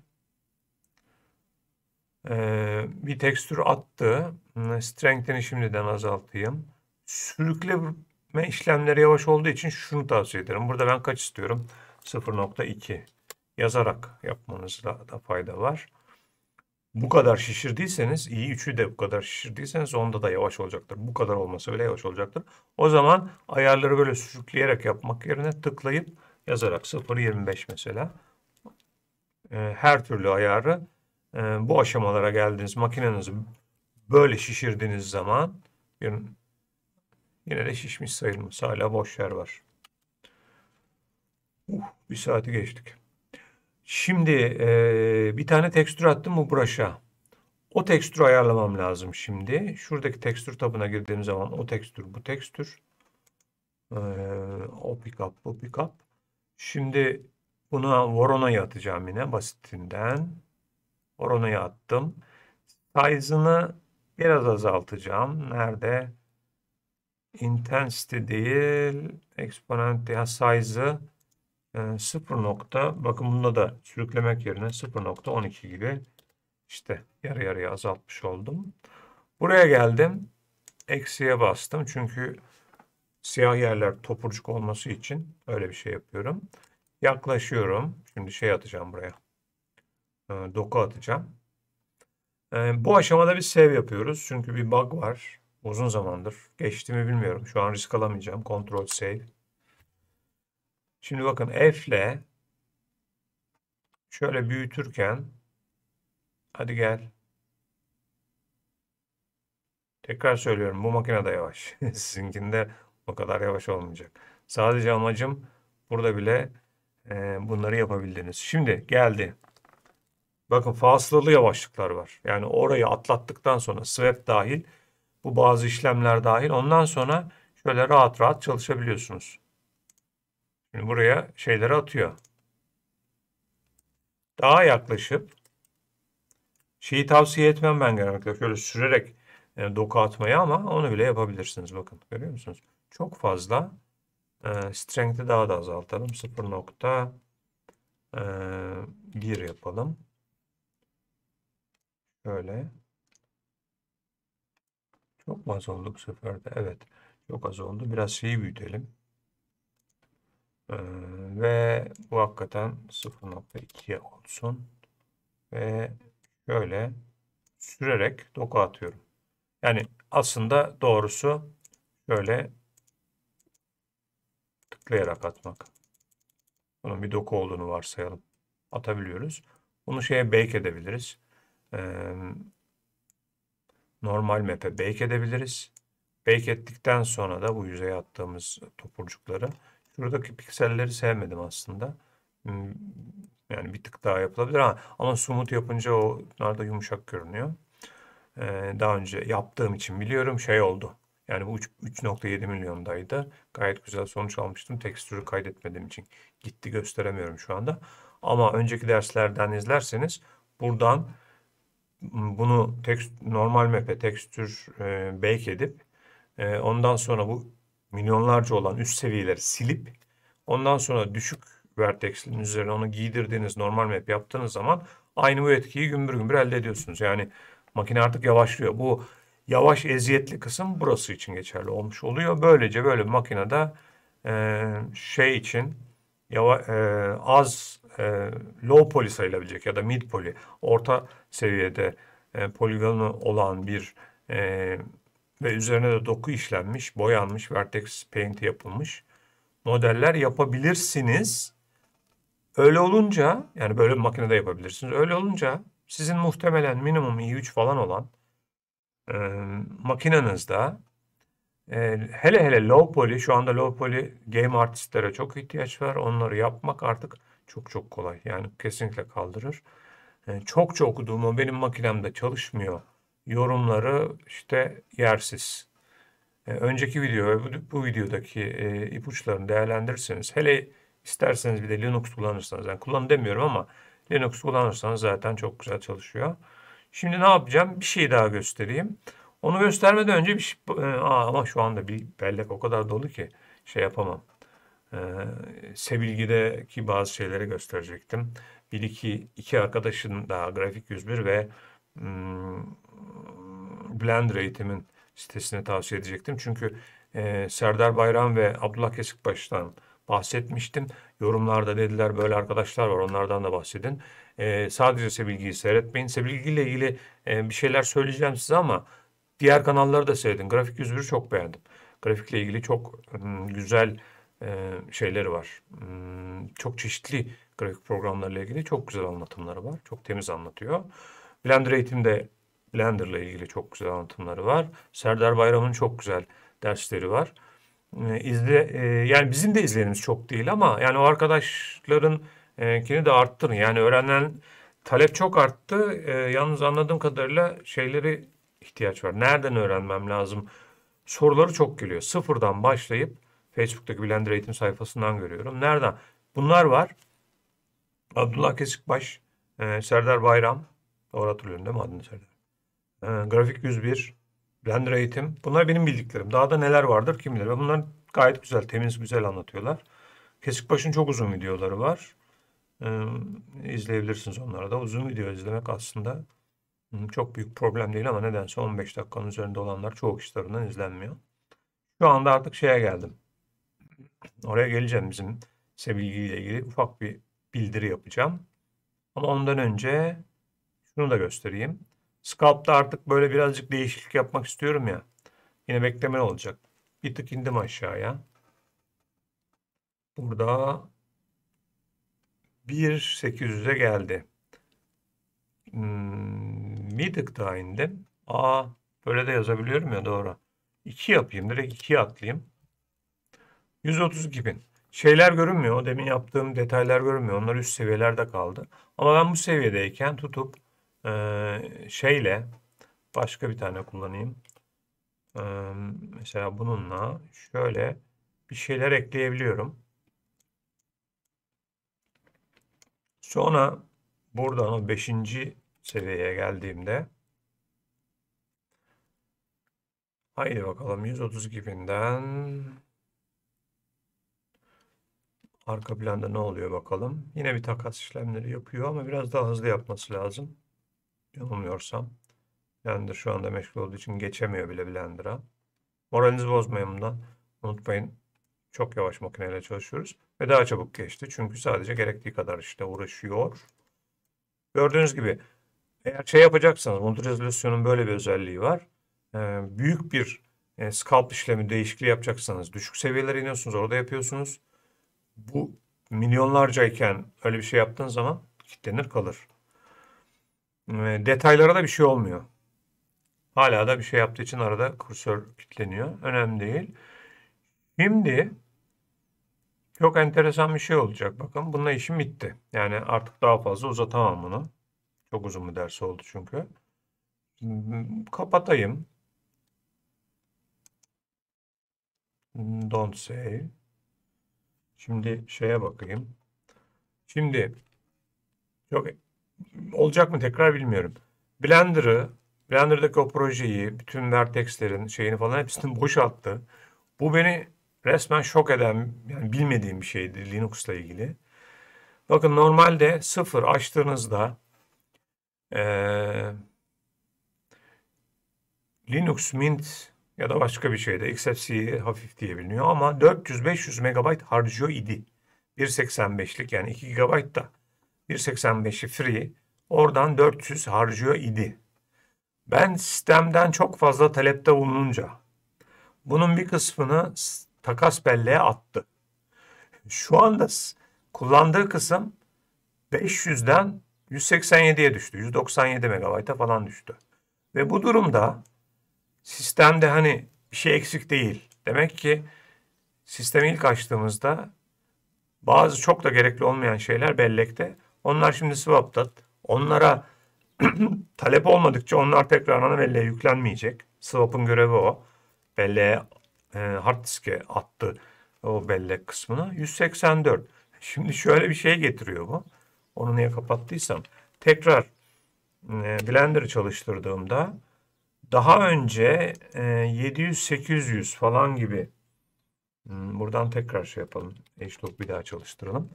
Ee, bir tekstür attı. Hmm, Strength'ini şimdiden azaltayım. Sürükleme işlemleri yavaş olduğu için şunu tavsiye ederim. Burada ben kaç istiyorum? 0.2 yazarak yapmanızda da fayda var. Bu kadar şişirdiyseniz, iyi 3'ü de bu kadar şişirdiyseniz onda da yavaş olacaktır. Bu kadar olmasa bile yavaş olacaktır. O zaman ayarları böyle sürükleyerek yapmak yerine tıklayıp yazarak 0.25 mesela e, her türlü ayarı e, bu aşamalara geldiniz, makinenizi böyle şişirdiğiniz zaman yine de şişmiş sayılmaz. Hala boş yer var. Uh, bir saati geçtik. Şimdi e, bir tane tekstür attım bu brush'a. O tekstürü ayarlamam lazım şimdi. Şuradaki tekstür tabına girdiğim zaman o tekstür bu tekstür. Ee, o pickup bu pickup. Şimdi buna Vorona'yı atacağım yine basitinden. Oranıyı attım. Size'ını biraz azaltacağım. Nerede? Intensity değil. Exponent ya size'ı e, 0 nokta. Bakın bunda da sürüklemek yerine 0.12 gibi işte yarı yarıya azaltmış oldum. Buraya geldim. Eksiye bastım. Çünkü siyah yerler topurcuk olması için öyle bir şey yapıyorum. Yaklaşıyorum. Şimdi şey atacağım buraya. E, doku atacağım. E, bu aşamada bir save yapıyoruz. Çünkü bir bug var. Uzun zamandır. Geçti mi bilmiyorum. Şu an risk alamayacağım. Control save. Şimdi bakın F ile şöyle büyütürken hadi gel. Tekrar söylüyorum bu makine de yavaş. Sizinkinde o kadar yavaş olmayacak. Sadece amacım burada bile e, bunları yapabildiniz. Şimdi geldi. Bakın fasılalı yavaşlıklar var. Yani orayı atlattıktan sonra swap dahil bu bazı işlemler dahil ondan sonra şöyle rahat rahat çalışabiliyorsunuz. Şimdi buraya şeyleri atıyor. Daha yaklaşıp şeyi tavsiye etmem ben genellikle şöyle sürerek e, doku atmayı ama onu bile yapabilirsiniz. Bakın görüyor musunuz? Çok fazla e, strength'i daha da azaltalım. 0.1 e, yapalım. Şöyle. Çok az oldu bu sefer de. Evet. Çok az oldu. Biraz şeyi büyütelim. Ee, ve bu hakikaten 0.2'ye olsun. Ve şöyle sürerek doku atıyorum. Yani aslında doğrusu böyle tıklayarak atmak. Bunun bir doku olduğunu varsayalım. Atabiliyoruz. Bunu şeye bake edebiliriz e, normal map'e bake edebiliriz. Bake ettikten sonra da bu yüzeye attığımız topurcukları şuradaki pikselleri sevmedim aslında. Hmm, yani bir tık daha yapılabilir ama, ama sumut yapınca onlar da yumuşak görünüyor. daha önce yaptığım için biliyorum şey oldu. Yani bu 3.7 milyondaydı. Gayet güzel sonuç almıştım. Tekstürü kaydetmediğim için gitti gösteremiyorum şu anda. Ama önceki derslerden izlerseniz buradan bunu tekst, normal map'e tekstür e, bake edip e, ondan sonra bu milyonlarca olan üst seviyeleri silip ondan sonra düşük vertex'in üzerine onu giydirdiğiniz normal map yaptığınız zaman aynı bu etkiyi gümbür gümbür elde ediyorsunuz. Yani makine artık yavaşlıyor. Bu yavaş eziyetli kısım burası için geçerli olmuş oluyor. Böylece böyle bir makinede e, şey için yava, e, az e, low poly sayılabilecek ya da mid poly orta seviyede e, poligonu olan bir e, ve üzerine de doku işlenmiş, boyanmış, vertex paint yapılmış modeller yapabilirsiniz. Öyle olunca yani böyle bir makinede yapabilirsiniz. Öyle olunca sizin muhtemelen minimum i3 falan olan e, makinenizde e, hele hele low poly şu anda low poly game artistlere çok ihtiyaç var. Onları yapmak artık çok çok kolay. Yani kesinlikle kaldırır. E, ee, çokça okuduğum o benim makinemde çalışmıyor. Yorumları işte yersiz. E, önceki video ve bu, bu videodaki e, ipuçlarını değerlendirirseniz hele isterseniz bir de Linux kullanırsanız yani kullan demiyorum ama Linux kullanırsanız zaten çok güzel çalışıyor. Şimdi ne yapacağım? Bir şey daha göstereyim. Onu göstermeden önce bir şey, aa, ama şu anda bir bellek o kadar dolu ki şey yapamam. Ee, Sebilgi'deki bazı şeyleri gösterecektim. Bir iki, iki arkadaşın daha Grafik 101 ve hmm, Blender eğitimin sitesini tavsiye edecektim. Çünkü e, Serdar Bayram ve Abdullah Kesikbaş'tan bahsetmiştim. Yorumlarda dediler böyle arkadaşlar var onlardan da bahsedin. E, sadece Sebilgi'yi seyretmeyin. Sebilgi ile ilgili e, bir şeyler söyleyeceğim size ama diğer kanalları da seyredin. Grafik 101'ü çok beğendim. Grafikle ilgili çok hmm, güzel e, şeyleri var. Hmm, çok çeşitli grafik programlarla ilgili çok güzel anlatımları var. Çok temiz anlatıyor. Blender eğitimde Blender ile ilgili çok güzel anlatımları var. Serdar Bayram'ın çok güzel dersleri var. E, izle, e, yani bizim de izlenimiz çok değil ama yani o arkadaşların kini de arttırın. Yani öğrenen talep çok arttı. Yalnız anladığım kadarıyla şeyleri ihtiyaç var. Nereden öğrenmem lazım? Soruları çok geliyor. Sıfırdan başlayıp Facebook'taki Blender Eğitim sayfasından görüyorum. Nereden? Bunlar var. Abdullah Kesikbaş, e, Serdar Bayram. Doğru hatırlıyorum değil mi adını Serdar? E, Grafik 101, Blender Eğitim. Bunlar benim bildiklerim. Daha da neler vardır kim bilir. bunlar gayet güzel, temiz, güzel anlatıyorlar. Kesikbaş'ın çok uzun videoları var. E, izleyebilirsiniz onlara da. Uzun video izlemek aslında çok büyük problem değil ama nedense 15 dakikanın üzerinde olanlar çoğu kişi tarafından izlenmiyor. Şu anda artık şeye geldim. Oraya geleceğim bizim sevilgi ilgili ufak bir bildiri yapacağım. Ama ondan önce şunu da göstereyim. Scalp'ta artık böyle birazcık değişiklik yapmak istiyorum ya. Yine bekleme olacak. Bir tık indim aşağıya. Burada 1.800'e geldi. Hmm, bir tık daha indim. Aa böyle de yazabiliyorum ya doğru. 2 yapayım. Direkt 2'ye atlayayım. 132 bin. Şeyler görünmüyor. Demin yaptığım detaylar görünmüyor. Onlar üst seviyelerde kaldı. Ama ben bu seviyedeyken tutup e, şeyle başka bir tane kullanayım. E, mesela bununla şöyle bir şeyler ekleyebiliyorum. Sonra buradan o 5. seviyeye geldiğimde haydi bakalım 132 binden Arka planda ne oluyor bakalım. Yine bir takas işlemleri yapıyor ama biraz daha hızlı yapması lazım. Yanılmıyorsam. Blender şu anda meşgul olduğu için geçemiyor bile Blender'a. Moralinizi bozmayın bundan. Unutmayın çok yavaş makineyle çalışıyoruz. Ve daha çabuk geçti. Çünkü sadece gerektiği kadar işte uğraşıyor. Gördüğünüz gibi eğer şey yapacaksanız multi resolution'un böyle bir özelliği var. Ee, büyük bir e, scalp işlemi değişikliği yapacaksanız düşük seviyelere iniyorsunuz orada yapıyorsunuz bu milyonlarcayken öyle bir şey yaptığın zaman kitlenir kalır. E, detaylara da bir şey olmuyor. Hala da bir şey yaptığı için arada kursör kilitleniyor. Önemli değil. Şimdi çok enteresan bir şey olacak. Bakın bununla işim bitti. Yani artık daha fazla uzatamam bunu. Çok uzun bir ders oldu çünkü. Kapatayım. Don't save. Şimdi şeye bakayım. Şimdi yok olacak mı tekrar bilmiyorum. Blender'ı, Blender'daki o projeyi, bütün vertexlerin şeyini falan hepsini boşalttı. Bu beni resmen şok eden, yani bilmediğim bir şeydi Linux'la ilgili. Bakın normalde sıfır açtığınızda ee, Linux Mint ya da başka bir şeyde XFC'ye hafif diye biliniyor ama 400-500 MB harcıyor idi. 1.85'lik yani 2 GB da 1.85'i free oradan 400 harcıyor idi. Ben sistemden çok fazla talepte bulununca bunun bir kısmını takas belleğe attı. Şu anda kullandığı kısım 500'den 187'ye düştü. 197 MB'a falan düştü. Ve bu durumda sistemde hani bir şey eksik değil. Demek ki sistemi ilk açtığımızda bazı çok da gerekli olmayan şeyler bellekte. Onlar şimdi swap'ta. Onlara talep olmadıkça onlar tekrar ana belleğe yüklenmeyecek. Swap'ın görevi o. Belleğe e, hard disk'e attı o bellek kısmına. 184. Şimdi şöyle bir şey getiriyor bu. Onu niye kapattıysam. Tekrar e, Blender'ı çalıştırdığımda daha önce 700-800 e, falan gibi. Hmm, buradan tekrar şey yapalım. Hlog bir daha çalıştıralım.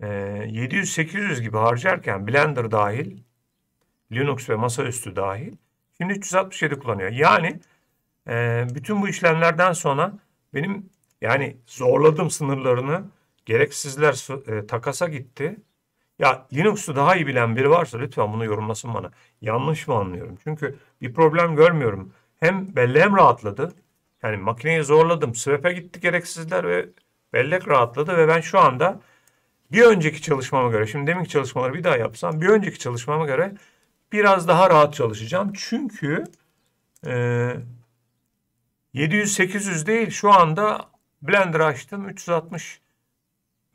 700-800 e, gibi harcarken Blender dahil, Linux ve masaüstü dahil. Şimdi 367 kullanıyor. Yani e, bütün bu işlemlerden sonra benim yani zorladım sınırlarını. Gereksizler takasa gitti. Ya Linux'u daha iyi bilen biri varsa lütfen bunu yorumlasın bana. Yanlış mı anlıyorum? Çünkü bir problem görmüyorum. Hem belleğim rahatladı. Yani makineyi zorladım. Swap'e gitti gereksizler ve bellek rahatladı ve ben şu anda bir önceki çalışmama göre, şimdi deminki çalışmaları bir daha yapsam, bir önceki çalışmama göre biraz daha rahat çalışacağım. Çünkü e, 700-800 değil, şu anda Blender açtım 360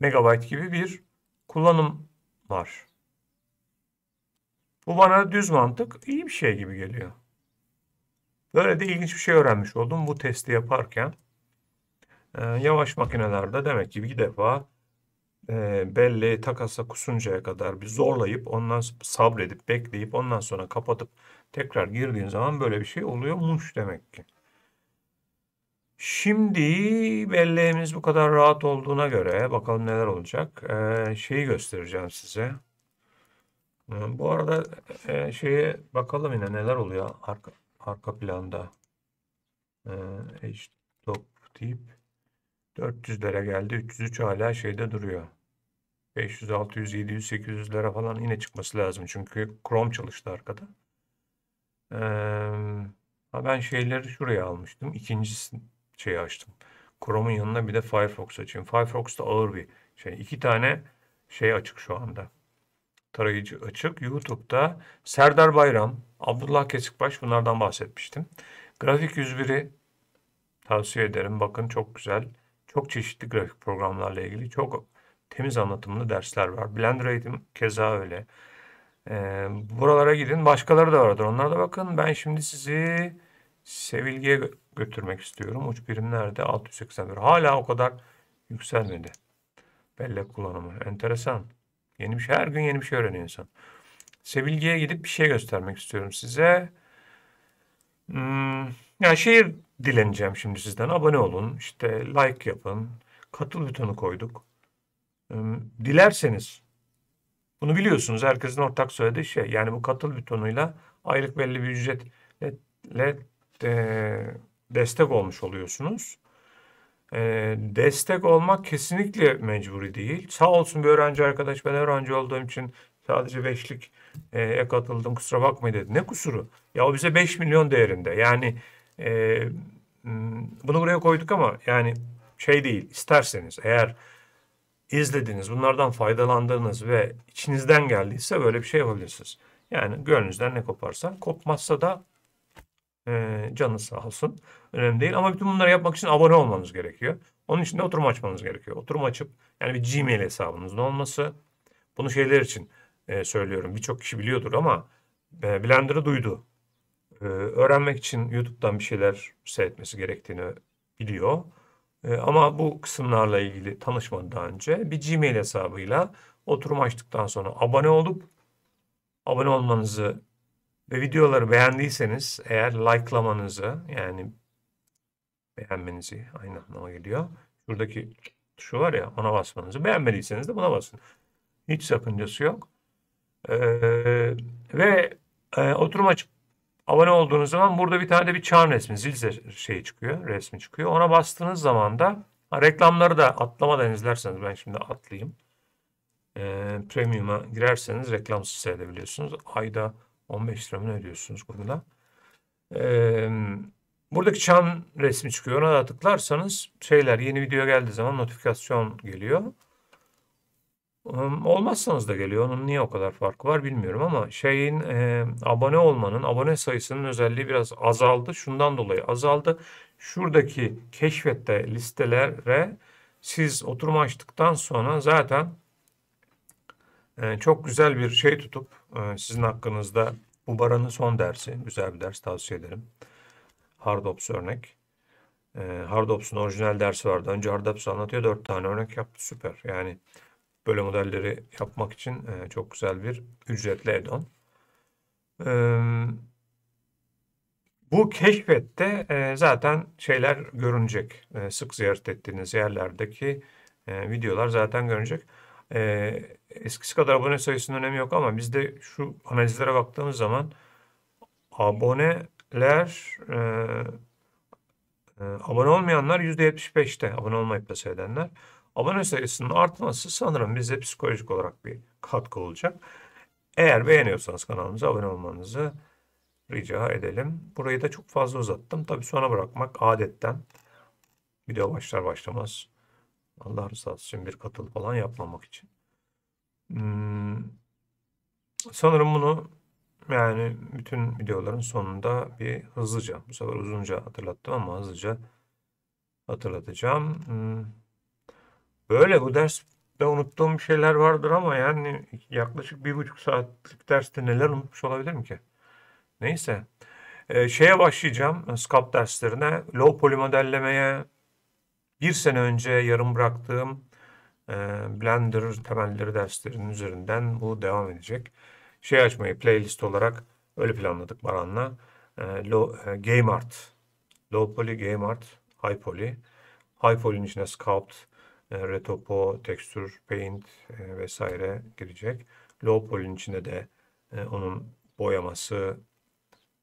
megabayt gibi bir kullanım var. Bu bana düz mantık iyi bir şey gibi geliyor. Böyle de ilginç bir şey öğrenmiş oldum bu testi yaparken. E, yavaş makinelerde demek ki bir defa e, belleği takasa kusuncaya kadar bir zorlayıp ondan sabredip bekleyip ondan sonra kapatıp tekrar girdiğin zaman böyle bir şey oluyormuş demek ki. Şimdi belleğimiz bu kadar rahat olduğuna göre bakalım neler olacak. Ee, şeyi göstereceğim size. Ee, bu arada e, şeye bakalım yine neler oluyor arka, arka planda. Ee, H-Top deyip 400'lere geldi. 303 hala şeyde duruyor. 500, 600, 700, 800'lere falan yine çıkması lazım. Çünkü Chrome çalıştı arkada. Ee, ben şeyleri şuraya almıştım. İkincisi şeyi açtım. Chrome'un yanına bir de Firefox açayım. Firefox da ağır bir şey. İki tane şey açık şu anda. Tarayıcı açık. YouTube'da Serdar Bayram, Abdullah Kesikbaş bunlardan bahsetmiştim. Grafik 101'i tavsiye ederim. Bakın çok güzel. Çok çeşitli grafik programlarla ilgili çok temiz anlatımlı dersler var. Blender eğitim keza öyle. Ee, buralara gidin. Başkaları da vardır. Onlara da bakın. Ben şimdi sizi sevilgiye götürmek istiyorum. Uç birim 681. Hala o kadar yükselmedi. Bellek kullanımı. Enteresan. Yeni bir şey. Her gün yeni bir şey öğreniyor insan. Sevilgiye gidip bir şey göstermek istiyorum size. Hmm, yani şehir dileneceğim şimdi sizden. Abone olun. işte like yapın. Katıl butonu koyduk. Hmm, dilerseniz bunu biliyorsunuz. Herkesin ortak söylediği şey. Yani bu katıl butonuyla aylık belli bir ücretle de, destek olmuş oluyorsunuz. E, destek olmak kesinlikle mecburi değil. Sağ olsun bir öğrenci arkadaş ben öğrenci olduğum için sadece beşlik e, katıldım kusura bakmayın dedi. Ne kusuru? Ya o bize 5 milyon değerinde. Yani e, bunu buraya koyduk ama yani şey değil isterseniz eğer izlediniz, bunlardan faydalandınız ve içinizden geldiyse böyle bir şey yapabilirsiniz. Yani gönlünüzden ne koparsa kopmazsa da e, canınız sağ olsun. Önemli değil ama bütün bunları yapmak için abone olmanız gerekiyor. Onun için de oturum açmanız gerekiyor. Oturum açıp yani bir Gmail hesabınızın olması. Bunu şeyler için e, söylüyorum. Birçok kişi biliyordur ama e, Blender'ı duydu. E, öğrenmek için YouTube'dan bir şeyler seyretmesi gerektiğini biliyor. E, ama bu kısımlarla ilgili tanışmadan daha önce bir Gmail hesabıyla oturum açtıktan sonra abone olup abone olmanızı ve videoları beğendiyseniz eğer likelamanızı yani beğenmenizi aynı anlama geliyor. Şuradaki tuşu var ya ona basmanızı beğenmediyseniz de buna basın. Hiç sakıncası yok. Ee, ve e, oturum açıp abone olduğunuz zaman burada bir tane de bir çan resmi zil şey çıkıyor resmi çıkıyor. Ona bastığınız zaman da ha, reklamları da atlamadan izlerseniz ben şimdi atlayayım. Ee, premium'a girerseniz reklamsız seyredebiliyorsunuz. Ayda 15 lira mı ödüyorsunuz Google'a? Ee, buradaki çan resmi çıkıyor. Ona da tıklarsanız şeyler yeni video geldiği zaman notifikasyon geliyor. Olmazsanız da geliyor. Onun niye o kadar farkı var bilmiyorum ama şeyin e, abone olmanın, abone sayısının özelliği biraz azaldı. Şundan dolayı azaldı. Şuradaki keşfette listelere siz oturma açtıktan sonra zaten ee, çok güzel bir şey tutup e, sizin hakkınızda bu baranın son dersi. Güzel bir ders tavsiye ederim. Hardops örnek. Ee, Hardops'un orijinal dersi vardı. Önce Hardops anlatıyor. Dört tane örnek yaptı. Süper. Yani böyle modelleri yapmak için e, çok güzel bir ücretli add-on. Ee, bu keşfette e, zaten şeyler görünecek. sık ziyaret ettiğiniz yerlerdeki videolar zaten görünecek. E, eskisi kadar abone sayısının önemi yok ama biz de şu analizlere baktığımız zaman aboneler e, e, abone olmayanlar %75'te abone olmayıp da seyredenler. Abone sayısının artması sanırım bize psikolojik olarak bir katkı olacak. Eğer beğeniyorsanız kanalımıza abone olmanızı rica edelim. Burayı da çok fazla uzattım. Tabii sona bırakmak adetten video başlar başlamaz Allah rızası için bir katıl falan yapmamak için. Hmm, sanırım bunu yani bütün videoların sonunda bir hızlıca, bu sefer uzunca hatırlattım ama hızlıca hatırlatacağım. Hmm, böyle bu derste unuttuğum şeyler vardır ama yani yaklaşık bir buçuk saatlik derste neler unutmuş olabilirim ki? Neyse. Ee, şeye başlayacağım, e, SCAP derslerine, low poly modellemeye, bir sene önce yarım bıraktığım e, Blender temelleri derslerinin üzerinden bu devam edecek. Şey açmayı playlist olarak öyle planladık Baran'la. E, low, e, Game Art, Low Poly, Game Art, High Poly. High Poly'nin içine Sculpt, e, Retopo, Texture, Paint e, vesaire girecek. Low Poly'nin içinde de e, onun boyaması,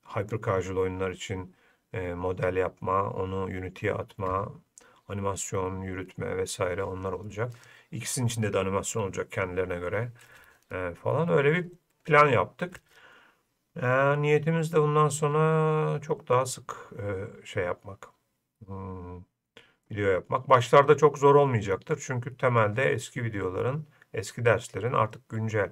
hyper casual oyunlar için e, model yapma, onu Unity'ye atma animasyon, yürütme vesaire onlar olacak. İkisinin içinde de animasyon olacak kendilerine göre e, falan. Öyle bir plan yaptık. E, niyetimiz de bundan sonra çok daha sık e, şey yapmak. Hmm, video yapmak. Başlarda çok zor olmayacaktır. Çünkü temelde eski videoların, eski derslerin artık güncel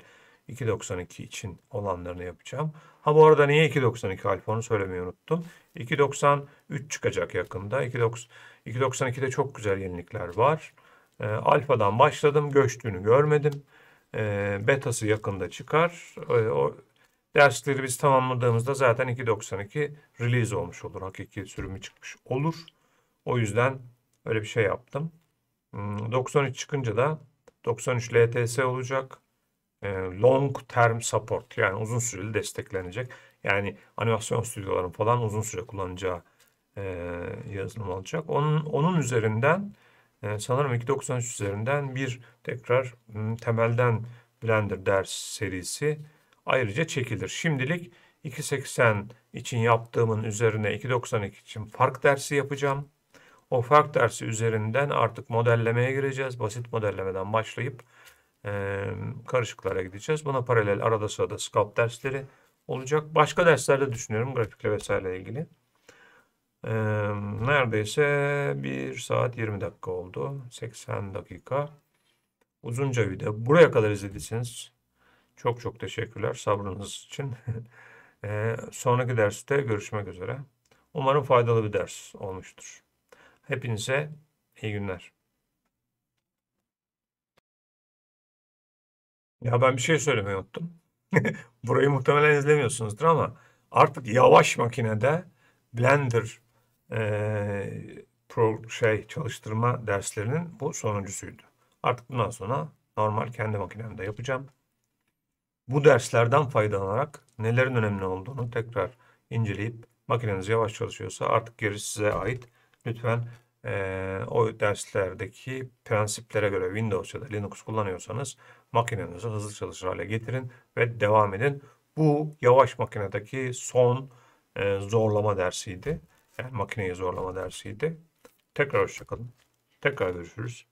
2.92 için olanlarını yapacağım. Ha bu arada niye 2.92 alfa onu söylemeyi unuttum. 2.93 çıkacak yakında. 2.92'de çok güzel yenilikler var. E, ee, alfadan başladım. Göçtüğünü görmedim. E, betası yakında çıkar. E, o dersleri biz tamamladığımızda zaten 2.92 release olmuş olur. Hakiki sürümü çıkmış olur. O yüzden öyle bir şey yaptım. 93 hmm, çıkınca da 93 LTS olacak. E, long term support yani uzun süreli desteklenecek. Yani animasyon stüdyolarının falan uzun süre kullanacağı e, yazılım olacak. Onun, onun üzerinden e, sanırım 2.93 üzerinden bir tekrar ıı, temelden Blender ders serisi ayrıca çekilir. Şimdilik 2.80 için yaptığımın üzerine 2.92 için fark dersi yapacağım. O fark dersi üzerinden artık modellemeye gireceğiz. Basit modellemeden başlayıp e, karışıklara gideceğiz. Buna paralel arada sırada scalp dersleri olacak. Başka derslerde düşünüyorum grafikle vesaire ilgili. E, neredeyse 1 saat 20 dakika oldu. 80 dakika. Uzunca video. Buraya kadar izlediyseniz çok çok teşekkürler sabrınız için. e, sonraki derste görüşmek üzere. Umarım faydalı bir ders olmuştur. Hepinize iyi günler. Ya ben bir şey söylemeyi unuttum. Burayı muhtemelen izlemiyorsunuzdur ama artık yavaş makinede Blender e, pro, şey çalıştırma derslerinin bu sonuncusuydu. Artık bundan sonra normal kendi makinemde yapacağım. Bu derslerden faydalanarak nelerin önemli olduğunu tekrar inceleyip makineniz yavaş çalışıyorsa artık gerisi size ait. Lütfen e, o derslerdeki prensiplere göre Windows ya da Linux kullanıyorsanız makinenizi hızlı çalışır hale getirin ve devam edin. Bu yavaş makinedeki son e, zorlama dersiydi. Yani makineyi zorlama dersiydi. Tekrar hoşçakalın. Tekrar görüşürüz.